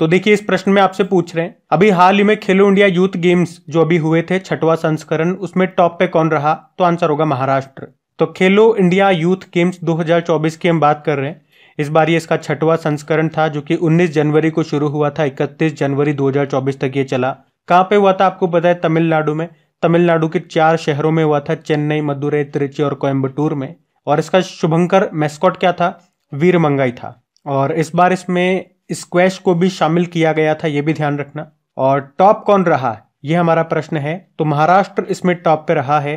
तो देखिए इस प्रश्न में आपसे पूछ रहे हैं अभी हाल ही में खेलो इंडिया यूथ गेम्स जो अभी हुए थे छठवा संस्करण उसमें टॉप पे कौन रहा तो आंसर होगा महाराष्ट्र तो खेलो इंडिया यूथ गेम्स 2024 की हम बात कर रहे हैं इस बार ये इसका छठवा संस्करण था जो कि 19 जनवरी को शुरू हुआ था 31 जनवरी 2024 तक ये चला कहाँ पे हुआ था आपको पता है तमिलनाडु में तमिलनाडु के चार शहरों में हुआ था चेन्नई मदुरई त्रिची और कोयम्बटूर में और इसका शुभंकर मैस्कॉट क्या था वीर मंगाई था और इस बार इसमें स्क्वैश को भी शामिल किया गया था यह भी ध्यान रखना और टॉप कौन रहा ये हमारा प्रश्न है तो महाराष्ट्र इसमें टॉप पे रहा है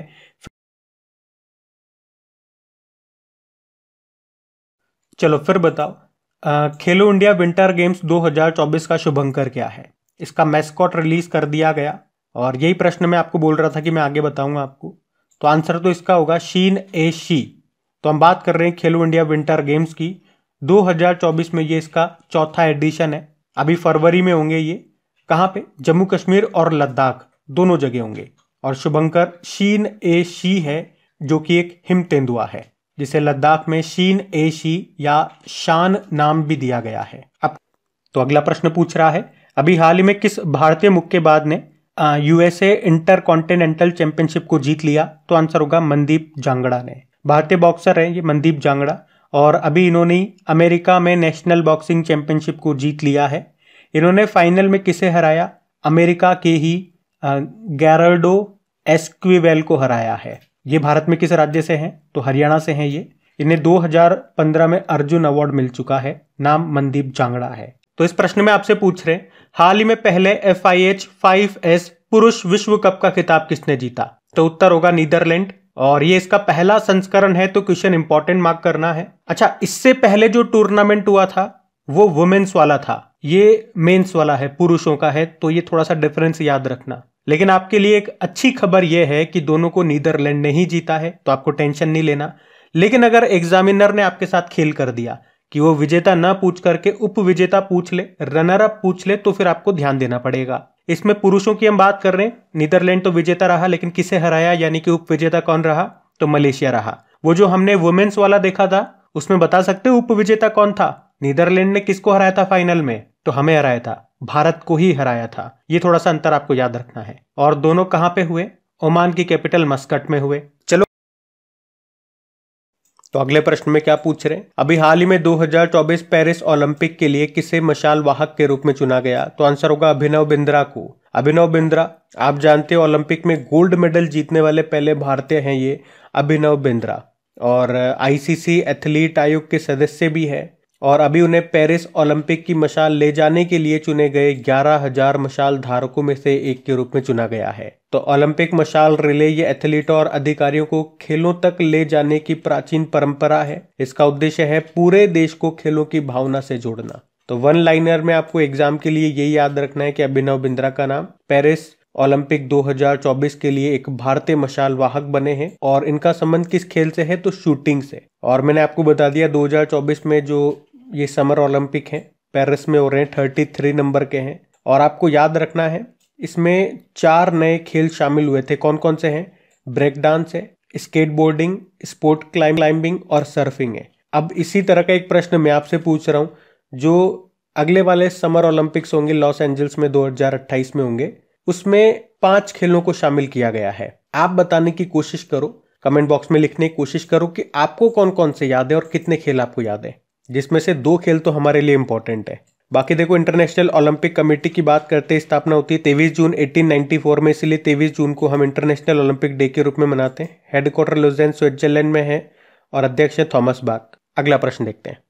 चलो फिर बताओ खेलो इंडिया विंटर गेम्स 2024 का शुभंकर क्या है इसका मैस्कॉट रिलीज कर दिया गया और यही प्रश्न मैं आपको बोल रहा था कि मैं आगे बताऊंगा आपको तो आंसर तो इसका होगा शीन ए शी तो हम बात कर रहे हैं खेलो इंडिया विंटर गेम्स की 2024 में ये इसका चौथा एडिशन है अभी फरवरी में होंगे ये कहाँ पे जम्मू कश्मीर और लद्दाख दोनों जगह होंगे और शुभंकर शीन ए शी है जो कि एक हिम तेंदुआ है जिसे लद्दाख में शीन ए शी या शान नाम भी दिया गया है अब तो अगला प्रश्न पूछ रहा है अभी हाल ही में किस भारतीय मुक्केबाज ने यूएसए इंटर कॉन्टिनेंटल चैंपियनशिप को जीत लिया तो आंसर होगा मनदीप जांगड़ा ने भारतीय बॉक्सर है ये मनदीप जांगड़ा और अभी इन्होंने अमेरिका में नेशनल बॉक्सिंग चैंपियनशिप को जीत लिया है इन्होंने फाइनल में किसे हराया अमेरिका के ही गैरल्डो एस्क्विवेल को हराया है ये भारत में किस राज्य से हैं तो हरियाणा से हैं ये इन्हें 2015 में अर्जुन अवार्ड मिल चुका है नाम मनदीप जांगड़ा है तो इस प्रश्न में आपसे पूछ रहे हाल ही में पहले F I H five S पुरुष विश्व कप का खिताब किसने जीता तो उत्तर होगा नीदरलैंड और ये इसका पहला संस्करण है तो क्वेश्चन इंपॉर्टेंट मार्क करना है अच्छा इससे पहले जो टूर्नामेंट हुआ था वो वुमेन्स वाला था ये मेन्स वाला है पुरुषों का है तो ये थोड़ा सा डिफरेंस याद रखना लेकिन आपके लिए एक अच्छी खबर यह है कि दोनों को नीदरलैंड ने ही जीता है तो आपको टेंशन नहीं लेना लेकिन अगर एग्जामिनर ने आपके साथ खेल कर दिया कि वो विजेता न पूछ करके उप विजेता पूछ ले रनर अप पूछ ले तो फिर आपको ध्यान देना पड़ेगा इसमें पुरुषों की हम बात कर रहे हैं नीदरलैंड तो विजेता रहा लेकिन किसे हराया यानी कि विजेता कौन रहा तो मलेशिया रहा वो जो हमने वुमेन्स वाला देखा था उसमें बता सकते उप विजेता कौन था नीदरलैंड ने किसको हराया था फाइनल में तो हमें हराया था भारत को ही हराया था ये थोड़ा सा अंतर आपको याद रखना है और दोनों कहाँ पे हुए ओमान की कैपिटल मस्कट में हुए चलो तो अगले प्रश्न में क्या पूछ रहे हैं अभी हाल ही में 2024 पेरिस ओलंपिक के लिए किसे मशाल वाहक के रूप में चुना गया तो आंसर होगा अभिनव बिंद्रा को अभिनव बिंद्रा आप जानते हो ओलंपिक में गोल्ड मेडल जीतने वाले पहले भारतीय हैं ये अभिनव बिंद्रा और आईसीसी एथलीट आयोग के सदस्य भी हैं और अभी उन्हें पेरिस ओलंपिक की मशाल ले जाने के लिए चुने गए ग्यारह हजार मशाल धारकों में से एक के रूप में चुना गया है तो ओलंपिक मशाल रिले ये एथलीटों और अधिकारियों को खेलों तक ले जाने की प्राचीन परंपरा है इसका उद्देश्य है पूरे देश को खेलों की भावना से जोड़ना तो वन लाइनर में आपको एग्जाम के लिए ये याद रखना है कि अभिनव बिंद्रा का नाम पेरिस ओलंपिक 2024 के लिए एक भारतीय मशाल वाहक बने हैं और इनका संबंध किस खेल से है तो शूटिंग से और मैंने आपको बता दिया 2024 में जो ये समर ओलंपिक हैं पेरिस में हो रहे हैं थर्टी थ्री नंबर के हैं और आपको याद रखना है इसमें चार नए खेल शामिल हुए थे कौन कौन से हैं ब्रेक डांस है स्केटबोर्डिंग स्पोर्ट क्लाइम क्लाइंबिंग और सर्फिंग है अब इसी तरह का एक प्रश्न मैं आपसे पूछ रहा हूँ जो अगले वाले समर ओलंपिक्स होंगे लॉस एंजल्स में 2028 में होंगे उसमें पांच खेलों को शामिल किया गया है आप बताने की कोशिश करो कमेंट बॉक्स में लिखने की कोशिश करो कि आपको कौन कौन से याद है और कितने खेल आपको याद है जिसमें से दो खेल तो हमारे लिए इम्पोर्टेंट है बाकी देखो इंटरनेशनल ओलंपिक कमेटी की बात करते स्थापना होती है तेईस जून 1894 में इसलिए तेईस जून को हम इंटरनेशनल ओलंपिक डे के रूप में मनाते हैं हेडक्वार्टर लुजैन स्विट्जरलैंड में है और अध्यक्ष है थॉमस बाग अगला प्रश्न देखते हैं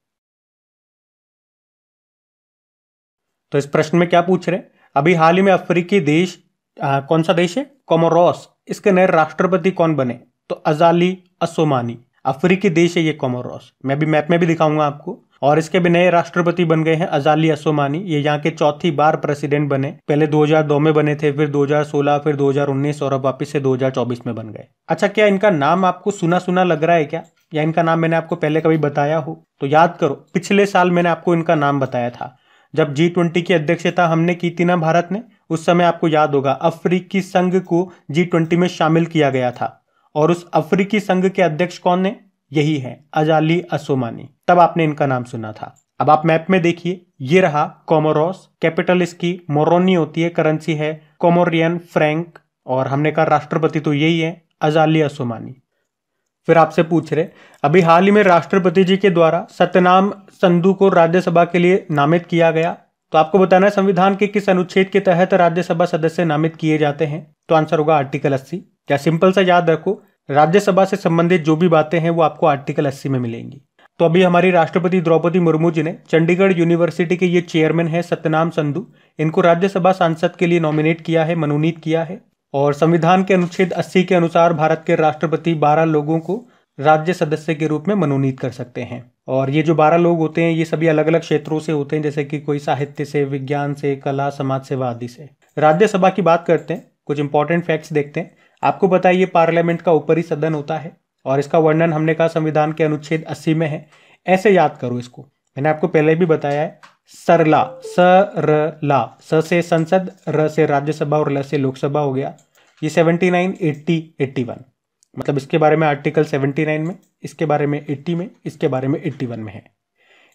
तो इस प्रश्न में क्या पूछ रहे हैं अभी हाल ही में अफ्रीकी देश आ, कौन सा देश है कॉमोरॉस इसके नए राष्ट्रपति कौन बने तो अजाली असोमानी अफ्रीकी देश है ये कोमोरोस मैं भी मैप में भी दिखाऊंगा आपको और इसके भी नए राष्ट्रपति बन गए हैं अजाली असोमानी ये यहाँ के चौथी बार प्रेसिडेंट बने पहले 2002 में बने थे फिर 2016 फिर 2019 और अब वापस से 2024 में बन गए अच्छा क्या इनका नाम आपको सुना सुना लग रहा है क्या या इनका नाम मैंने आपको पहले कभी बताया हो तो याद करो पिछले साल मैंने आपको इनका नाम बताया था जब जी ट्वेंटी की अध्यक्षता हमने की थी ना भारत ने उस समय आपको याद होगा अफ्रीकी संघ को जी ट्वेंटी में शामिल किया गया था और उस अफ्रीकी संघ के अध्यक्ष कौन ने यही है अजाली असोमानी तब आपने इनका नाम सुना था अब आप मैप में देखिए ये रहा कोमोरोस कैपिटल इसकी मोरोनी होती है करेंसी है कोमोरियन फ्रैंक और हमने कहा राष्ट्रपति तो यही है अजाली असोमानी फिर आपसे पूछ रहे अभी हाल ही में राष्ट्रपति जी के द्वारा सतनाम संधु को राज्यसभा के लिए नामित किया गया तो आपको बताना है संविधान के किस अनुच्छेद के तहत राज्यसभा सदस्य नामित किए जाते हैं तो आंसर होगा आर्टिकल अस्सी क्या सिंपल सा याद रखो राज्यसभा से संबंधित जो भी बातें हैं वो आपको आर्टिकल अस्सी में मिलेंगी तो अभी हमारी राष्ट्रपति द्रौपदी मुर्मू जी ने चंडीगढ़ यूनिवर्सिटी के ये चेयरमैन हैं सत्यनाम संधु इनको राज्यसभा सांसद के लिए नॉमिनेट किया है मनोनीत किया है और संविधान के अनुच्छेद 80 के अनुसार भारत के राष्ट्रपति 12 लोगों को राज्य सदस्य के रूप में मनोनीत कर सकते हैं और ये जो 12 लोग होते हैं ये सभी अलग अलग क्षेत्रों से होते हैं जैसे कि कोई साहित्य से विज्ञान से कला समाज सेवा आदि से राज्यसभा की बात करते हैं कुछ इंपॉर्टेंट फैक्ट्स देखते हैं आपको बताइए पार्लियामेंट का ऊपरी सदन होता है और इसका वर्णन हमने कहा संविधान के अनुच्छेद अस्सी में है ऐसे याद करो इसको मैंने आपको पहले भी बताया है सरला स र ला स से संसद र से राज्यसभा और ल से लोकसभा हो गया ये seventy nine eighty eighty one मतलब इसके बारे में आर्टिकल सेवेंटी नाइन में इसके बारे में एट्टी में इसके बारे में एट्टी वन में है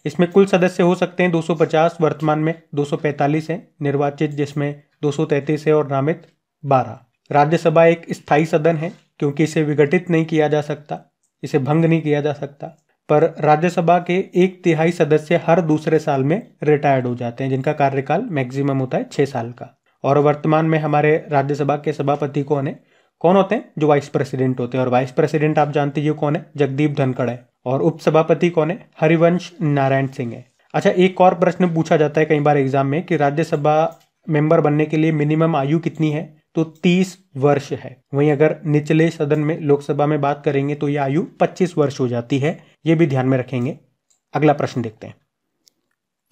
इसमें कुल सदस्य हो सकते हैं 250 वर्तमान में 245 हैं निर्वाचित जिसमें तैंतीस है और नामित बारह राज्यसभा एक स्थायी सदन है क्योंकि इसे विघटित नहीं किया जा सकता इसे भंग नहीं किया जा सकता पर राज्यसभा के एक तिहाई सदस्य हर दूसरे साल में रिटायर्ड हो जाते हैं जिनका कार्यकाल मैक्सिमम होता है छह साल का और वर्तमान में हमारे राज्यसभा के सभापति कौन है कौन होते हैं जो वाइस प्रेसिडेंट होते हैं और वाइस प्रेसिडेंट आप जानते हैं कौन है जगदीप धनखड़ है और उपसभापति कौन है हरिवंश नारायण सिंह है अच्छा एक और प्रश्न पूछा जाता है कई बार एग्जाम में कि राज्यसभा मेंबर बनने के लिए मिनिमम आयु कितनी है तो 30 वर्ष है वहीं अगर निचले सदन में लोकसभा में बात करेंगे तो यह आयु 25 वर्ष हो जाती है यह भी ध्यान में रखेंगे अगला प्रश्न देखते हैं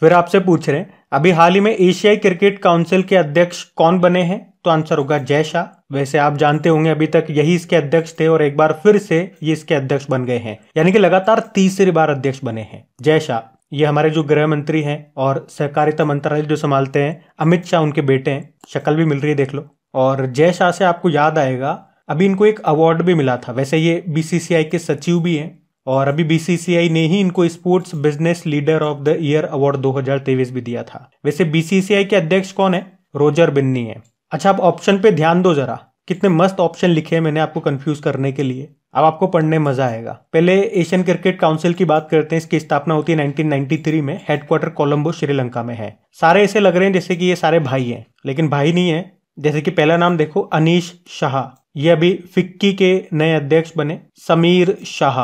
फिर आपसे पूछ रहे हैं अभी हाल ही में एशियाई क्रिकेट काउंसिल के अध्यक्ष कौन बने हैं तो आंसर होगा जय शाह वैसे आप जानते होंगे अभी तक यही इसके अध्यक्ष थे और एक बार फिर से ये इसके अध्यक्ष बन गए हैं यानी कि लगातार तीसरी बार अध्यक्ष बने हैं जय शाह ये हमारे जो गृह मंत्री हैं और सहकारिता मंत्रालय जो संभालते हैं अमित शाह उनके बेटे हैं शक्ल भी मिल रही है देख लो और जय शाह से आपको याद आएगा अभी इनको एक अवार्ड भी मिला था वैसे ये बीसीसीआई के सचिव भी हैं और अभी बीसीसीआई ने ही इनको sports business leader of the year award 2023 भी दिया था वैसे बीसीसीआई के अध्यक्ष कौन है रोजर बिन्नी है अच्छा आप ऑप्शन पे ध्यान दो जरा कितने मस्त ऑप्शन लिखे हैं मैंने आपको कंफ्यूज करने के लिए अब आपको पढ़ने मजा आएगा पहले एशियन क्रिकेट काउंसिल की बात करते हैं इसकी स्थापना होती है 1993 में हेडक्वार्टर कोलंबो श्रीलंका में है सारे ऐसे लग रहे हैं जैसे कि ये सारे भाई हैं लेकिन भाई नहीं है जैसे कि पहला नाम देखो अनीश शाह ये अभी फिक्की के नए अध्यक्ष बने समीर शाह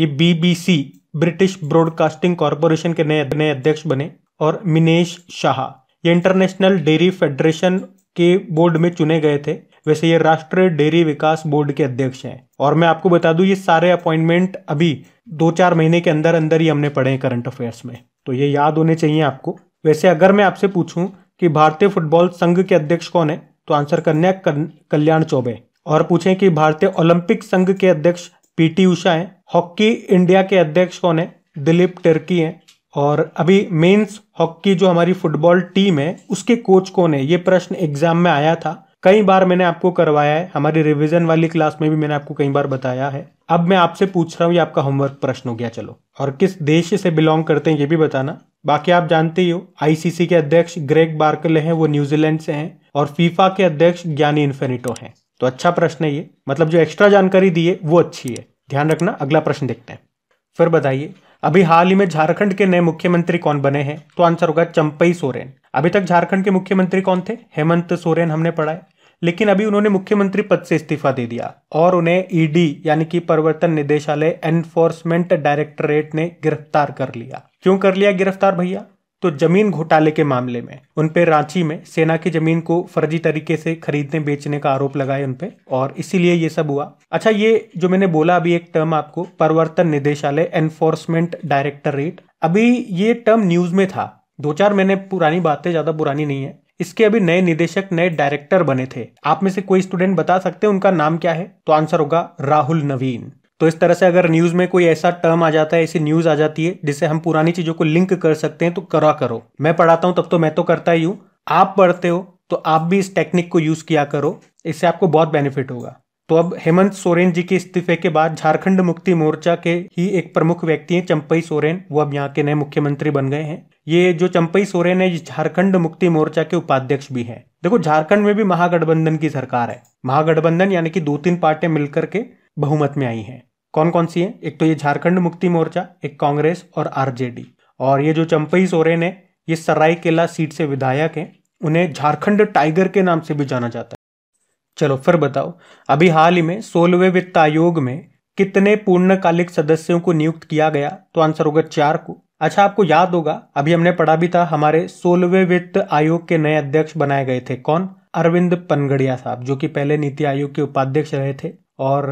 ये बीबीसी ब्रिटिश ब्रॉडकास्टिंग कॉरपोरेशन के नए नए अध्यक्ष बने और मिनेश शाह ये इंटरनेशनल डेयरी फेडरेशन के बोर्ड में चुने गए थे वैसे ये राष्ट्रीय डेयरी विकास बोर्ड के अध्यक्ष हैं और मैं आपको बता दूं ये सारे अपॉइंटमेंट अभी दो चार महीने के अंदर अंदर ही हमने पढ़े हैं करंट अफेयर्स में तो ये याद होने चाहिए आपको वैसे अगर मैं आपसे पूछूं कि भारतीय फुटबॉल संघ के अध्यक्ष कौन है तो आंसर कन्या कल्याण चौबे और पूछें कि भारतीय ओलंपिक संघ के अध्यक्ष पीटी उषा हैं हॉकी इंडिया के अध्यक्ष कौन है दिलीप टर्की हैं और अभी मेंस हॉकी जो हमारी फुटबॉल टीम है उसके कोच कौन है ये प्रश्न एग्जाम में आया था कई बार मैंने आपको करवाया है हमारी रिवीजन वाली क्लास में भी मैंने आपको कई बार बताया है अब मैं आपसे पूछ रहा हूँ ये आपका होमवर्क प्रश्न हो गया चलो और किस देश से बिलोंग करते हैं ये भी बताना बाकी आप जानते ही हो आईसीसी के अध्यक्ष ग्रेग बार्कले हैं वो न्यूजीलैंड से हैं और फीफा के अध्यक्ष ज्ञानी इन्फेनिटो हैं तो अच्छा प्रश्न है ये मतलब जो एक्स्ट्रा जानकारी दी है वो अच्छी है ध्यान रखना अगला प्रश्न देखते हैं फिर बताइए अभी हाल ही में झारखंड के नए मुख्यमंत्री कौन बने हैं तो आंसर होगा चंपई सोरेन अभी तक झारखंड के मुख्यमंत्री कौन थे हेमंत सोरेन हमने पढ़ा है लेकिन अभी उन्होंने मुख्यमंत्री पद से इस्तीफा दे दिया और उन्हें ईडी e यानी कि प्रवर्तन निदेशालय एनफोर्समेंट डायरेक्टरेट ने गिरफ्तार कर लिया क्यों कर लिया गिरफ्तार भैया तो जमीन घोटाले के मामले में उनपे रांची में सेना की जमीन को फर्जी तरीके से खरीदने बेचने का आरोप लगाए उनपे और इसीलिए ये सब हुआ अच्छा ये जो मैंने बोला अभी एक टर्म आपको परिवर्तन निदेशालय एनफोर्समेंट डायरेक्टरेट अभी ये टर्म न्यूज में था दो चार महीने पुरानी बातें ज्यादा पुरानी नहीं है इसके अभी नए निदेशक नए डायरेक्टर बने थे आप में से कोई स्टूडेंट बता सकते हैं उनका नाम क्या है तो आंसर होगा राहुल नवीन तो इस तरह से अगर न्यूज़ में कोई ऐसा टर्म आ जाता है ऐसी न्यूज़ आ जाती है जिससे हम पुरानी चीज़ों को लिंक कर सकते हैं तो करा करो मैं पढ़ाता हूँ तब तो मैं तो करता ही हूँ आप पढ़ते हो तो आप भी इस टेक्निक को यूज़ किया करो इससे आपको बहुत बेनिफिट होगा तो अब हेमंत सोरेन जी के इस्तीफे के बाद झारखंड मुक्ति मोर्चा के ही एक प्रमुख व्यक्ति हैं चंपई सोरेन वो अब यहाँ के नए मुख्यमंत्री बन गए हैं ये जो चंपई सोरेन है ये झारखंड मुक्ति मोर्चा के उपाध्यक्ष भी हैं देखो झारखंड में भी महागठबंधन की सरकार है महागठबंधन यानी कि दो तीन पार्टियां मिलकर के बहुमत में आई हैं कौन कौन सी है एक तो ये झारखंड मुक्ति मोर्चा एक कांग्रेस और आरजेडी और ये जो चंपई सोरेन है ये सरायकेला सीट से विधायक हैं उन्हें झारखंड टाइगर के नाम से भी जाना जाता है चलो फिर बताओ अभी हाल ही में सोलहवें वित्त आयोग में कितने पूर्णकालिक सदस्यों को नियुक्त किया गया तो आंसर होगा चार को अच्छा आपको याद होगा अभी हमने पढ़ा भी था हमारे सोलहवें वित्त आयोग के नए अध्यक्ष बनाए गए थे कौन अरविंद पनगड़िया साहब जो कि पहले नीति आयोग के उपाध्यक्ष रहे थे और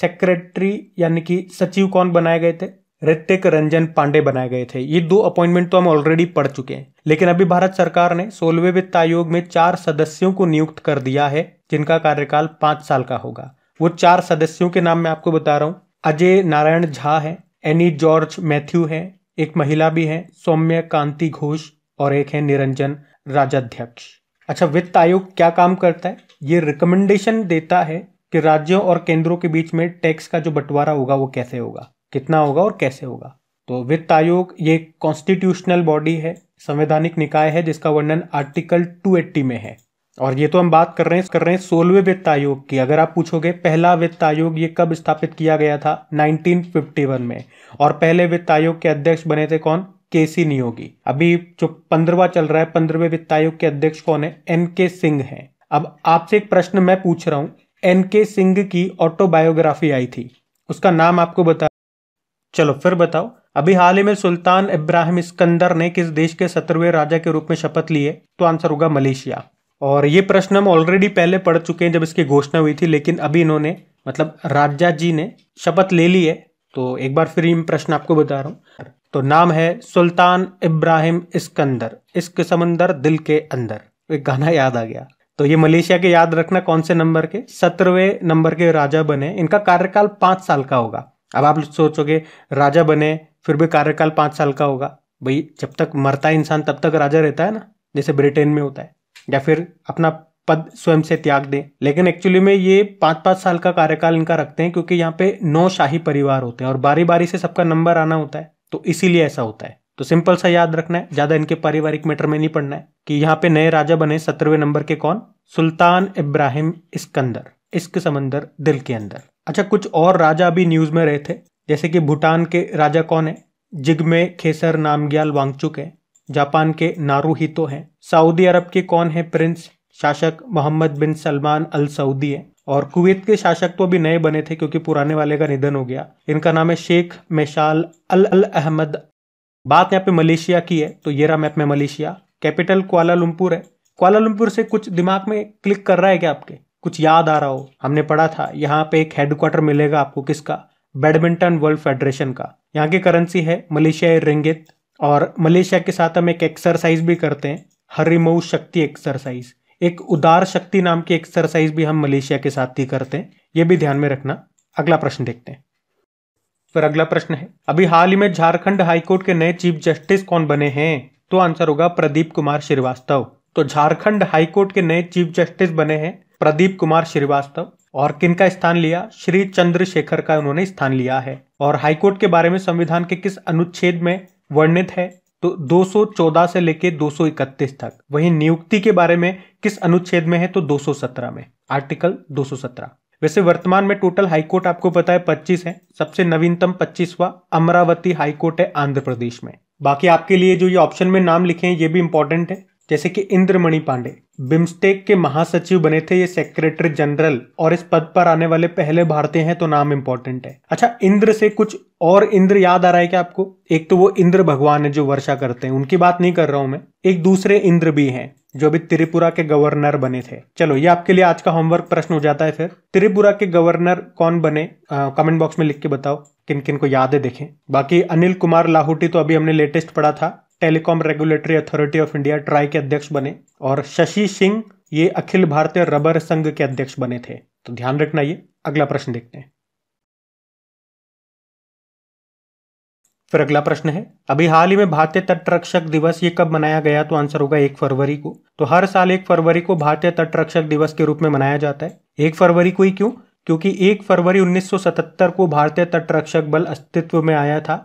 सेक्रेटरी यानी कि सचिव कौन बनाए गए थे ऋतिक रंजन पांडे बनाए गए थे ये दो अपॉइंटमेंट तो हम ऑलरेडी पढ़ चुके हैं लेकिन अभी भारत सरकार ने सोलवे वित्त आयोग में चार सदस्यों को नियुक्त कर दिया है जिनका कार्यकाल पांच साल का होगा वो चार सदस्यों के नाम मैं आपको बता रहा हूँ अजय नारायण झा है एनी जॉर्ज मैथ्यू है एक महिला भी है सौम्य कांति घोष और एक है निरंजन राजाध्यक्ष अच्छा वित्त आयोग क्या काम करता है ये रिकमेंडेशन देता है कि राज्यों और केंद्रों के बीच में टैक्स का जो बंटवारा होगा वो कैसे होगा कितना होगा और कैसे होगा तो वित्त आयोग ये कॉन्स्टिट्यूशनल बॉडी है संवैधानिक निकाय है जिसका वर्णन आर्टिकल 280 में है और ये तो हम बात कर रहे हैं कर रहे हैं सोलहवें वित्त आयोग की अगर आप पूछोगे पहला वित्त आयोग ये कब स्थापित किया गया था 1951 में और पहले वित्त आयोग के अध्यक्ष बने थे कौन के सी नियोगी अभी जो पंद्रवा चल रहा है पंद्रहवें वित्त आयोग के अध्यक्ष कौन है एन के सिंह है अब आपसे एक प्रश्न मैं पूछ रहा हूं एन के सिंह की ऑटोबायोग्राफी आई थी उसका नाम आपको बता चलो फिर बताओ अभी हाल ही में सुल्तान इब्राहिम इस्कंदर ने किस देश के सत्रहवें राजा के रूप में शपथ ली है तो आंसर होगा मलेशिया और ये प्रश्न हम ऑलरेडी पहले पढ़ चुके हैं जब इसकी घोषणा हुई थी लेकिन अभी इन्होंने मतलब राजा जी ने शपथ ले ली है तो एक बार फिर ये प्रश्न आपको बता रहा हूँ तो नाम है सुल्तान इब्राहिम इस्कंदर इस्क समंदर दिल के अंदर एक गाना याद आ गया तो ये मलेशिया के याद रखना कौन से नंबर के सत्रहवें नंबर के राजा बने इनका कार्यकाल पाँच साल का होगा अब आप सोचोगे राजा बने फिर भी कार्यकाल पाँच साल का होगा भाई जब तक मरता है इंसान तब तक राजा रहता है ना जैसे ब्रिटेन में होता है या फिर अपना पद स्वयं से त्याग दें लेकिन एक्चुअली में ये पाँच पाँच साल का कार्यकाल इनका रखते हैं क्योंकि यहाँ पे नौ शाही परिवार होते हैं और बारी बारी से सबका नंबर आना होता है तो इसीलिए ऐसा होता है तो सिंपल सा याद रखना है ज़्यादा इनके पारिवारिक मैटर में नहीं पढ़ना है कि यहाँ पे नए राजा बने सत्रहवें नंबर के कौन सुल्तान इब्राहिम इस्कंदर इस्क समंदर दिल के अंदर अच्छा कुछ और राजा भी न्यूज़ में रहे थे जैसे कि भूटान के राजा कौन है जिगमे खेसर नामग्याल वांगचुक है जापान के नारूहितो हैं सऊदी अरब के कौन है प्रिंस शासक Mohammed bin Salman al Saudi है और कुवैत के शासक तो अभी नए बने थे क्योंकि पुराने वाले का निधन हो गया इनका नाम है शेख मेशाल अल अल अहमद बात यहाँ पे मलेशिया की है तो ये रहा मैप में मलेशिया कैपिटल क्वालालंपुर है क्वालालंपुर से कुछ दिमाग में क्लिक कर रहा है क्या आपके कुछ याद आ रहा हो हमने पढ़ा था यहाँ पे एक हेडक्वार्टर मिलेगा आपको किसका बैडमिंटन वर्ल्ड फेडरेशन का यहाँ की करेंसी है मलेशिया रिंगित और मलेशिया के साथ हम एक एक्सरसाइज भी करते हैं हरिमऊ शक्ति एक्सरसाइज एक उदार शक्ति नाम की एक्सरसाइज भी हम मलेशिया के साथ ही करते हैं ये भी ध्यान में रखना अगला प्रश्न देखते हैं पर अगला प्रश्न है अभी हाल ही में झारखंड हाईकोर्ट के नए चीफ जस्टिस कौन बने हैं तो आंसर होगा प्रदीप कुमार श्रीवास्तव तो झारखंड हाईकोर्ट के नए चीफ जस्टिस बने हैं प्रदीप कुमार श्रीवास्तव और किन का स्थान लिया श्री चंद्रशेखर का उन्होंने स्थान लिया है और हाईकोर्ट के बारे में संविधान के किस अनुच्छेद में वर्णित है तो 214 से लेके 231 तक वहीं नियुक्ति के बारे में किस अनुच्छेद में है तो 217 में आर्टिकल 217 वैसे वर्तमान में टोटल हाईकोर्ट आपको पता है पच्चीस है सबसे नवीनतम पच्चीसवा अमरावती हाईकोर्ट है आंध्र प्रदेश में बाकी आपके लिए जो ये ऑप्शन में नाम लिखे हैं ये भी इंपॉर्टेंट है जैसे कि इंद्रमणि पांडे बिम्स्टेक के महासचिव बने थे ये सेक्रेटरी जनरल और इस पद पर आने वाले पहले भारतीय हैं तो नाम इंपॉर्टेंट है अच्छा इंद्र से कुछ और इंद्र याद आ रहा है क्या आपको एक तो वो इंद्र भगवान है जो वर्षा करते हैं उनकी बात नहीं कर रहा हूं मैं एक दूसरे इंद्र भी हैं जो अभी त्रिपुरा के गवर्नर बने थे चलो ये आपके लिए आज का होमवर्क प्रश्न हो जाता है फिर त्रिपुरा के गवर्नर कौन बने कमेंट बॉक्स में लिख के बताओ किन किन को याद है देखें बाकी अनिल कुमार लाहौटी तो अभी हमने लेटेस्ट पढ़ा था telecom regulatory authority of India TRAI के अध्यक्ष बने और शशि सिंह ये अखिल भारतीय रबर संघ के अध्यक्ष बने थे तो ध्यान रखना ये अगला प्रश्न देखते हैं फिर अगला प्रश्न है अभी हाल ही में भारतीय तटरक्षक दिवस ये कब मनाया गया तो आंसर होगा एक फरवरी को तो हर साल एक फरवरी को भारतीय तटरक्षक दिवस के रूप में मनाया जाता है एक फरवरी को ही क्यों क्योंकि एक फरवरी 1977 को भारतीय तटरक्षक बल अस्तित्व में आया था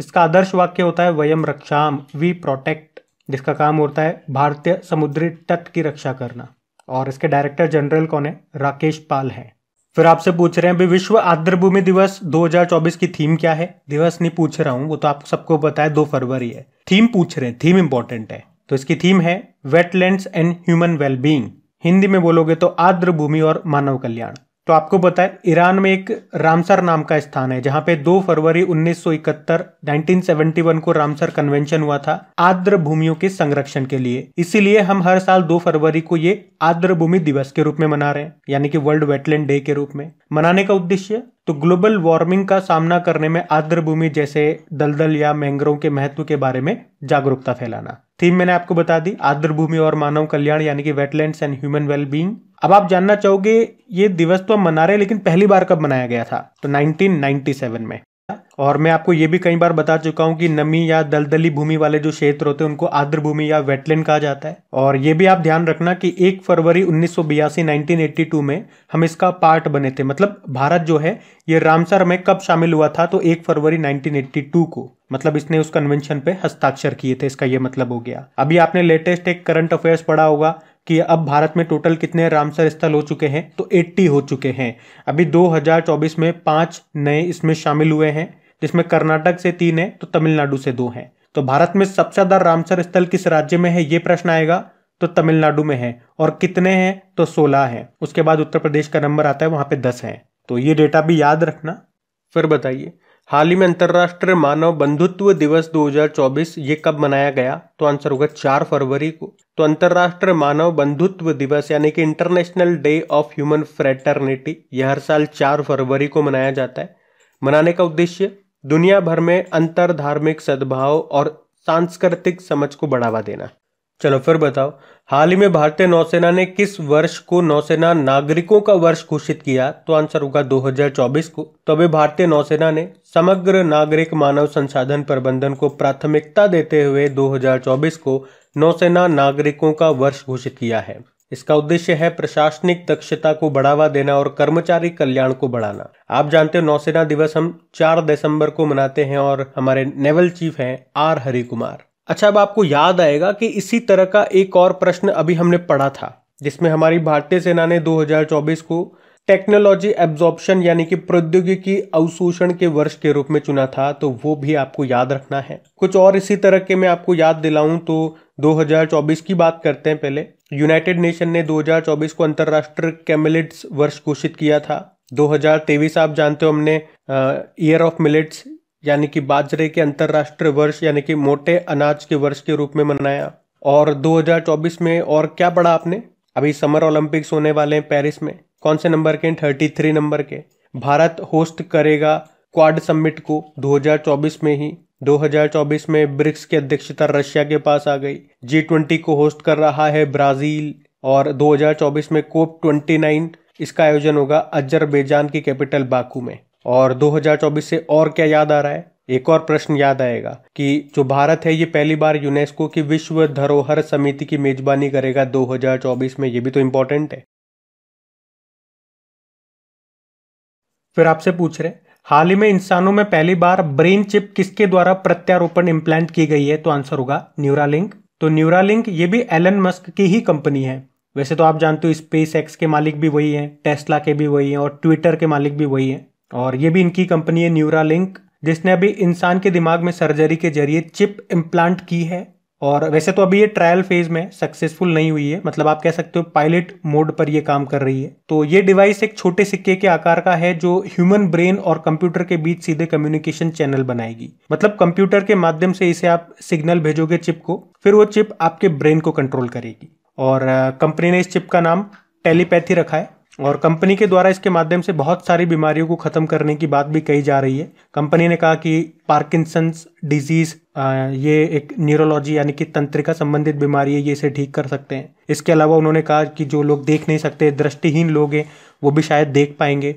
इसका आदर्श वाक्य होता है वयम रक्षाम वी प्रोटेक्ट जिसका काम होता है भारतीय समुद्री तट की रक्षा करना और इसके डायरेक्टर जनरल कौन है राकेश पाल है फिर आपसे पूछ रहे हैं अभी विश्व आर्द्र भूमि दिवस 2024 की थीम क्या है दिवस नहीं पूछ रहा हूँ वो तो आप सबको बताया दो फरवरी है थीम पूछ रहे हैं थीम इंपॉर्टेंट है तो इसकी थीम है wetlands and human wellbeing Hindi में बोलोगे तो आर्द्र भूमि और मानव कल्याण तो आपको बताए ईरान में एक रामसर नाम का स्थान है जहां पे 2 फरवरी 1971 1971 को रामसर कन्वेंशन हुआ था आर्द्र भूमियों के संरक्षण के लिए इसीलिए हम हर साल 2 फरवरी को ये आर्द्र भूमि दिवस के रूप में मना रहे हैं यानी कि वर्ल्ड वेटलैंड डे के रूप में मनाने का उद्देश्य तो ग्लोबल वार्मिंग का सामना करने में आर्द्र भूमि जैसे दलदल या मैंग्रोव के महत्व के बारे में जागरूकता फैलाना थीम मैंने आपको बता दी आर्द्र भूमि और मानव कल्याण यानी कि वेटलैंड्स एंड ह्यूमन वेलबींग अब आप जानना चाहोगे ये दिवस तो हम मना रहे हैं लेकिन पहली बार कब मनाया गया था तो 1997 में और मैं आपको ये भी कई बार बता चुका हूँ कि नमी या दलदली भूमि वाले जो क्षेत्र होते हैं उनको आर्द्र भूमि या वेटलैंड कहा जाता है और ये भी आप ध्यान रखना कि 1 फरवरी उन्नीस 1982 में हम इसका पार्ट बने थे मतलब भारत जो है ये रामसर में कब शामिल हुआ था तो 1 फरवरी 1982 को मतलब इसने उस कन्वेंशन पे हस्ताक्षर किए थे इसका ये मतलब हो गया अभी आपने लेटेस्ट एक करंट अफेयर्स पढ़ा होगा कि अब भारत में टोटल कितने रामसर स्थल हो चुके हैं तो 80 हो चुके हैं अभी 2024 में पांच नए इसमें शामिल हुए हैं जिसमें कर्नाटक से तीन है तो तमिलनाडु से दो हैं तो भारत में सबसे ज़्यादा रामसर स्थल किस राज्य में है ये प्रश्न आएगा तो तमिलनाडु में है और कितने हैं तो सोलह हैं उसके बाद उत्तर प्रदेश का नंबर आता है वहां पे दस हैं तो ये डेटा भी याद रखना फिर बताइए हाल ही में अंतर्राष्ट्रीय मानव बंधुत्व दिवस 2024 ये कब मनाया गया तो आंसर होगा चार फरवरी को तो अंतर्राष्ट्रीय मानव बंधुत्व दिवस यानी कि international day of human fraternity यह हर साल चार फरवरी को मनाया जाता है मनाने का उद्देश्य दुनिया भर में अंतर धार्मिक सद्भाव और सांस्कृतिक समझ को बढ़ावा देना चलो फिर बताओ हाल ही में भारतीय नौसेना ने किस वर्ष को नौसेना नागरिकों का वर्ष घोषित किया तो आंसर होगा 2024 को तो अभी भारतीय नौसेना ने समग्र नागरिक मानव संसाधन प्रबंधन को प्राथमिकता देते हुए 2024 को नौसेना नागरिकों का वर्ष घोषित किया है इसका उद्देश्य है प्रशासनिक दक्षता को बढ़ावा देना और कर्मचारी कल्याण को बढ़ाना आप जानते हो नौसेना दिवस हम 4 दिसंबर को मनाते हैं और हमारे नेवल चीफ हैं आर हरि कुमार अच्छा अब आपको याद आएगा कि इसी तरह का एक और प्रश्न अभी हमने पढ़ा था जिसमें हमारी भारतीय सेना ने 2024 को टेक्नोलॉजी एब्जॉर्प्शन यानी कि प्रौद्योगिकी अवशोषण के वर्ष के रूप में चुना था तो वो भी आपको याद रखना है कुछ और इसी तरह के मैं आपको याद दिलाऊं तो 2024 की बात करते हैं पहले यूनाइटेड नेशन ने 2024 को अंतर्राष्ट्रीय कैमिलिट्स वर्ष घोषित किया था 2023 आप जानते हो हमने ईयर ऑफ मिलिट्स यानी कि बाजरे के अंतर्राष्ट्रीय वर्ष यानी कि मोटे अनाज के वर्ष के रूप में मनाया और 2024 में और क्या पढ़ा आपने अभी समर ओलंपिक्स होने वाले हैं पेरिस में कौन से नंबर के थर्टी थ्री नंबर के भारत होस्ट करेगा क्वाड समिट को 2024 में ही 2024 में ब्रिक्स की अध्यक्षता रशिया के पास आ गई जी ट्वेंटी को होस्ट कर रहा है ब्राजील और 2024 में कोप 29 इसका आयोजन होगा अजरबैजान की कैपिटल बाकू में और 2024 से और क्या याद आ रहा है एक और प्रश्न याद आएगा कि जो भारत है ये पहली बार यूनेस्को की विश्व धरोहर समिति की मेजबानी करेगा 2024 में ये भी तो इम्पोर्टेंट है फिर आपसे पूछ रहे हाल ही में इंसानों में पहली बार ब्रेन चिप किसके द्वारा प्रत्यारोपण इम्प्लांट की गई है तो आंसर होगा न्यूरालिंक तो न्यूरालिंक ये भी एलन मस्क की ही कंपनी है वैसे तो आप जानते हो स्पेस एक्स के मालिक भी वही हैं टेस्ला के भी वही हैं और ट्विटर के मालिक भी वही हैं और ये भी इनकी कंपनी है न्यूरा लिंक जिसने अभी इंसान के दिमाग में सर्जरी के जरिए चिप इम्प्लांट की है और वैसे तो अभी ये ट्रायल फेज में सक्सेसफुल नहीं हुई है मतलब आप कह सकते हो पायलट मोड पर ये काम कर रही है तो ये डिवाइस एक छोटे सिक्के के आकार का है जो ह्यूमन ब्रेन और कंप्यूटर के बीच सीधे कम्युनिकेशन चैनल बनाएगी मतलब कंप्यूटर के माध्यम से इसे आप सिग्नल भेजोगे चिप को फिर वो चिप आपके ब्रेन को कंट्रोल करेगी और कंपनी uh, ने इस चिप का नाम टेलीपैथी रखा है और कंपनी के द्वारा इसके माध्यम से बहुत सारी बीमारियों को ख़त्म करने की बात भी कही जा रही है कंपनी ने कहा कि पार्किंसंस डिजीज़ ये एक न्यूरोलॉजी यानी कि तंत्रिका संबंधित बीमारी है ये इसे ठीक कर सकते हैं इसके अलावा उन्होंने कहा कि जो लोग देख नहीं सकते दृष्टिहीन लोग हैं वो भी शायद देख पाएंगे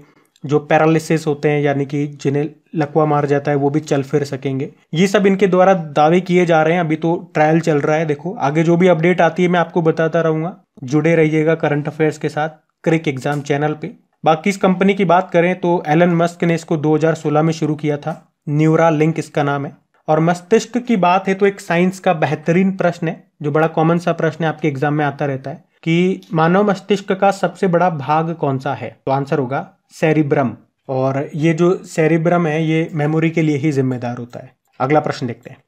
जो पैरालिसिस होते हैं यानी कि जिन्हें लकवा मार जाता है वो भी चल फिर सकेंगे ये सब इनके द्वारा दावे किए जा रहे हैं अभी तो ट्रायल चल रहा है देखो आगे जो भी अपडेट आती है मैं आपको बताता रहूंगा जुड़े रहिएगा करंट अफेयर्स के साथ क्रिक एग्जाम चैनल पे बाकी इस कंपनी की बात करें तो एलन मस्क ने इसको 2016 में शुरू किया था न्यूरा लिंक इसका नाम है और मस्तिष्क की बात है तो एक साइंस का बेहतरीन प्रश्न है जो बड़ा कॉमन सा प्रश्न है आपके एग्जाम में आता रहता है कि मानव मस्तिष्क का सबसे बड़ा भाग कौन सा है तो आंसर होगा सेरिब्रम और ये जो सेरिब्रम है ये मेमोरी के लिए ही जिम्मेदार होता है अगला प्रश्न देखते हैं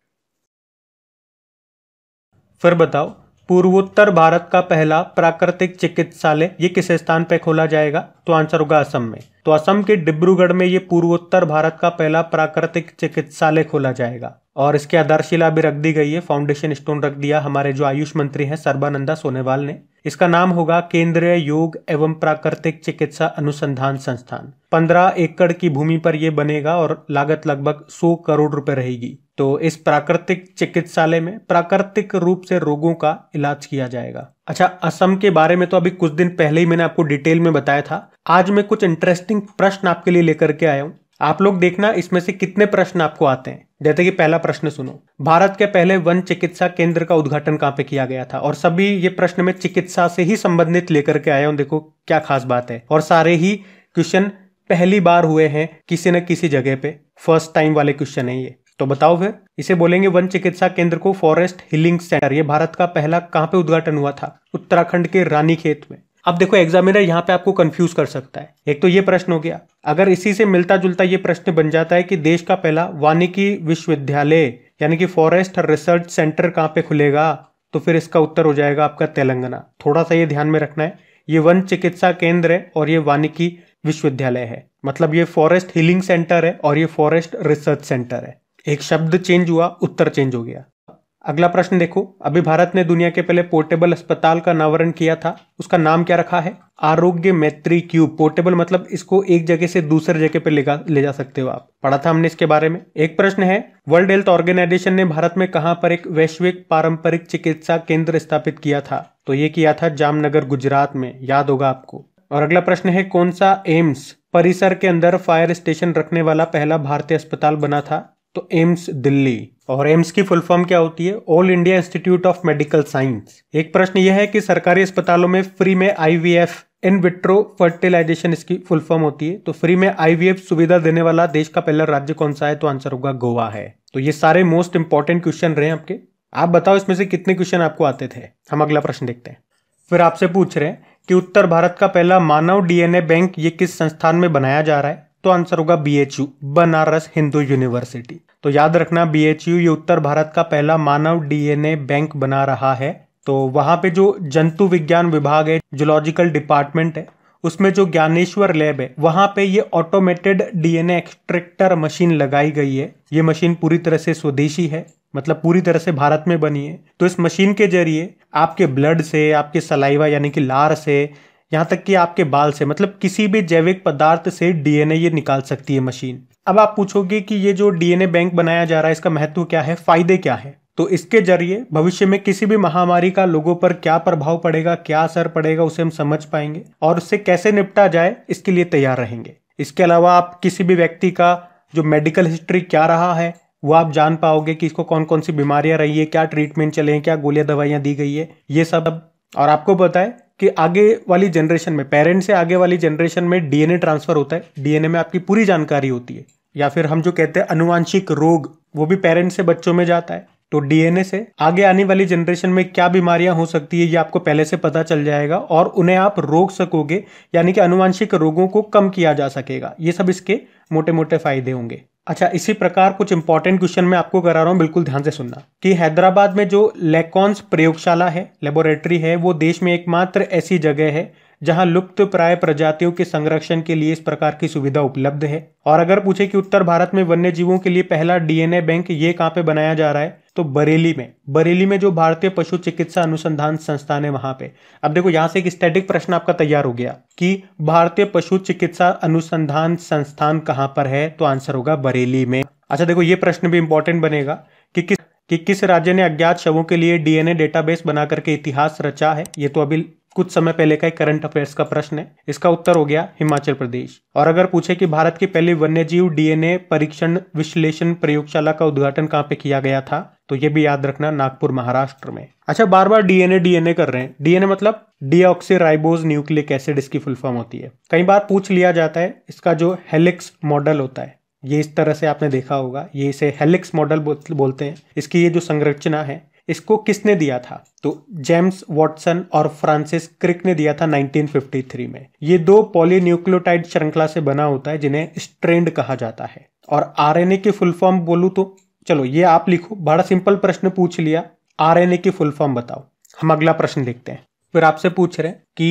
फिर बताओ पूर्वोत्तर भारत का पहला प्राकृतिक चिकित्सालय ये किस स्थान पर खोला जाएगा तो आंसर होगा असम में तो असम के डिब्रूगढ़ में ये पूर्वोत्तर भारत का पहला प्राकृतिक चिकित्सालय खोला जाएगा और इसके आधारशिला भी रख दी गई है फाउंडेशन स्टोन रख दिया हमारे जो आयुष मंत्री हैं सर्बानंदा सोनेवाल ने इसका नाम होगा केंद्रीय योग एवं प्राकृतिक चिकित्सा अनुसंधान संस्थान पंद्रह एकड़ की भूमि पर यह बनेगा और लागत लगभग सौ करोड़ रुपए रहेगी तो इस प्राकृतिक चिकित्सालय में प्राकृतिक रूप से रोगों का इलाज किया जाएगा अच्छा असम के बारे में तो अभी कुछ दिन पहले ही मैंने आपको डिटेल में बताया था आज मैं कुछ इंटरेस्टिंग प्रश्न आपके लिए लेकर के आया हूँ आप लोग देखना इसमें से कितने प्रश्न आपको आते हैं जैसे कि पहला प्रश्न सुनो भारत के पहले वन चिकित्सा केंद्र का उद्घाटन कहाँ पे किया गया था और सभी ये प्रश्न में चिकित्सा से ही संबंधित लेकर के आए हूं देखो क्या खास बात है और सारे ही क्वेश्चन पहली बार हुए हैं किसी न किसी जगह पे फर्स्ट टाइम वाले क्वेश्चन है ये तो बताओ फिर इसे बोलेंगे वन चिकित्सा केंद्र को फॉरेस्ट हिलिंग सेंटर ये भारत का पहला कहाँ पे उद्घाटन हुआ था उत्तराखंड के रानीखेत में अब देखो एग्जामिनर यहाँ पे आपको कंफ्यूज कर सकता है एक तो ये प्रश्न हो गया अगर इसी से मिलता जुलता ये प्रश्न बन जाता है कि देश का पहला वानिकी विश्वविद्यालय यानी कि फॉरेस्ट रिसर्च सेंटर कहाँ पे खुलेगा तो फिर इसका उत्तर हो जाएगा आपका तेलंगाना थोड़ा सा ये ध्यान में रखना है ये वन चिकित्सा केंद्र है और ये वानिकी विश्वविद्यालय है मतलब ये फॉरेस्ट हीलिंग सेंटर है और ये फॉरेस्ट रिसर्च सेंटर है एक शब्द चेंज हुआ उत्तर चेंज हो गया अगला प्रश्न देखो अभी भारत ने दुनिया के पहले पोर्टेबल अस्पताल का अनावरण किया था उसका नाम क्या रखा है आरोग्य मैत्री क्यूब पोर्टेबल मतलब इसको एक जगह से दूसरे जगह पर ले, ले जा सकते हो आप पढ़ा था हमने इसके बारे में एक प्रश्न है वर्ल्ड हेल्थ ऑर्गेनाइजेशन ने भारत में कहां पर एक वैश्विक पारंपरिक चिकित्सा केंद्र स्थापित किया था तो ये किया था जामनगर गुजरात में याद होगा आपको और अगला प्रश्न है कौन सा एम्स परिसर के अंदर फायर स्टेशन रखने वाला पहला भारतीय अस्पताल बना था तो एम्स दिल्ली और एम्स की फुल फॉर्म क्या होती है all India institute of medical science एक प्रश्न यह है कि सरकारी अस्पतालों में फ्री में आईवीएफ इन विट्रो फर्टिलाइजेशन इसकी फुल फॉर्म होती है तो फ्री में आईवीएफ सुविधा देने वाला देश का पहला राज्य कौन सा है तो आंसर होगा गोवा है तो ये सारे मोस्ट इंपॉर्टेंट क्वेश्चन रहे आपके आप बताओ इसमें से कितने क्वेश्चन आपको आते थे हम अगला प्रश्न देखते हैं फिर आपसे पूछ रहे हैं कि उत्तर भारत का पहला मानव डीएनए बैंक ये किस संस्थान में बनाया जा रहा है तो आंसर होगा बीएचयू बनारस हिंदू यूनिवर्सिटी तो याद रखना बीएचयू ये उत्तर भारत का पहला मानव डीएनए बैंक बना रहा है तो वहां पे जो जंतु विज्ञान विभाग है जूलॉजिकल डिपार्टमेंट है उसमें जो ज्ञानेश्वर लैब है वहां पे ये ऑटोमेटेड डीएनए एक्सट्रेक्टर मशीन लगाई गई है ये मशीन पूरी तरह से स्वदेशी है मतलब पूरी तरह से भारत में बनी है तो इस मशीन के जरिए आपके ब्लड से आपके सलाइवा यानी कि लार से यहाँ तक कि आपके बाल से मतलब किसी भी जैविक पदार्थ से डीएनए ये निकाल सकती है मशीन अब आप पूछोगे कि ये जो डीएनए बैंक बनाया जा रहा है इसका महत्व क्या है फायदे क्या है तो इसके जरिए भविष्य में किसी भी महामारी का लोगों पर क्या प्रभाव पड़ेगा क्या असर पड़ेगा उसे हम समझ पाएंगे और उससे कैसे निपटा जाए इसके लिए तैयार रहेंगे इसके अलावा आप किसी भी व्यक्ति का जो मेडिकल हिस्ट्री क्या रहा है वो आप जान पाओगे कि इसको कौन कौन सी बीमारियां रही है क्या ट्रीटमेंट चले हैं क्या गोलियां दवाइयां दी गई है ये सब और आपको बताएं कि आगे वाली जनरेशन में पेरेंट से आगे वाली जनरेशन में डीएनए ट्रांसफर होता है डीएनए में आपकी पूरी जानकारी होती है या फिर हम जो कहते हैं अनुवांशिक रोग वो भी पेरेंट से बच्चों में जाता है तो डीएनए से आगे आने वाली जनरेशन में क्या बीमारियां हो सकती है ये आपको पहले से पता चल जाएगा और उन्हें आप रोक सकोगे यानी कि अनुवांशिक रोगों को कम किया जा सकेगा ये सब इसके मोटे मोटे फायदे होंगे अच्छा इसी प्रकार कुछ इंपॉर्टेंट क्वेश्चन मैं आपको करा रहा हूँ बिल्कुल ध्यान से सुनना कि हैदराबाद में जो लेकॉन्स प्रयोगशाला है लेबोरेटरी है वो देश में एकमात्र ऐसी जगह है जहां लुप्त प्राय प्रजातियों के संरक्षण के लिए इस प्रकार की सुविधा उपलब्ध है और अगर पूछे कि उत्तर भारत में वन्य जीवों के लिए पहला डीएनए बैंक ये कहाँ पे बनाया जा रहा है तो बरेली में बरेली में जो भारतीय पशु चिकित्सा अनुसंधान संस्थान है वहां पे अब देखो यहां से एक स्टैटिक प्रश्न आपका तैयार हो गया कि भारतीय पशु चिकित्सा अनुसंधान संस्थान कहां पर है तो आंसर होगा बरेली में अच्छा देखो ये प्रश्न भी इंपॉर्टेंट बनेगा कि किस कि किस राज्य ने अज्ञात शवों के लिए डीएनए डेटाबेस बना करके इतिहास रचा है ये तो अभी कुछ समय पहले का एक करंट अफेयर्स का प्रश्न है इसका उत्तर हो गया हिमाचल प्रदेश और अगर पूछे कि भारत की पहली वन्यजीव डीएनए परीक्षण विश्लेषण प्रयोगशाला का उद्घाटन कहाँ पे किया गया था तो ये भी याद रखना नागपुर महाराष्ट्र में अच्छा बार बार डीएनए डीएनए कर रहे हैं डीएनए मतलब राइबोज न्यूक्लिक एसिड इसकी फुल फॉर्म होती है कई बार पूछ लिया जाता है इसका जो हेलिक्स मॉडल होता है ये इस तरह से आपने देखा होगा ये इसे हेलिक्स मॉडल बोलते हैं इसकी ये जो संरचना है इसको किसने दिया था तो जेम्स वॉटसन और फ्रांसिस क्रिक ने दिया था 1953 में ये दो पॉलीन्यूक्लियोटाइड श्रृंखला से बना होता है जिन्हें स्ट्रेंड कहा जाता है और आरएनए की फुल फॉर्म बोलूँ तो चलो ये आप लिखो बड़ा सिंपल प्रश्न पूछ लिया आरएनए की फुल फॉर्म बताओ हम अगला प्रश्न देखते हैं फिर आपसे पूछ रहे हैं कि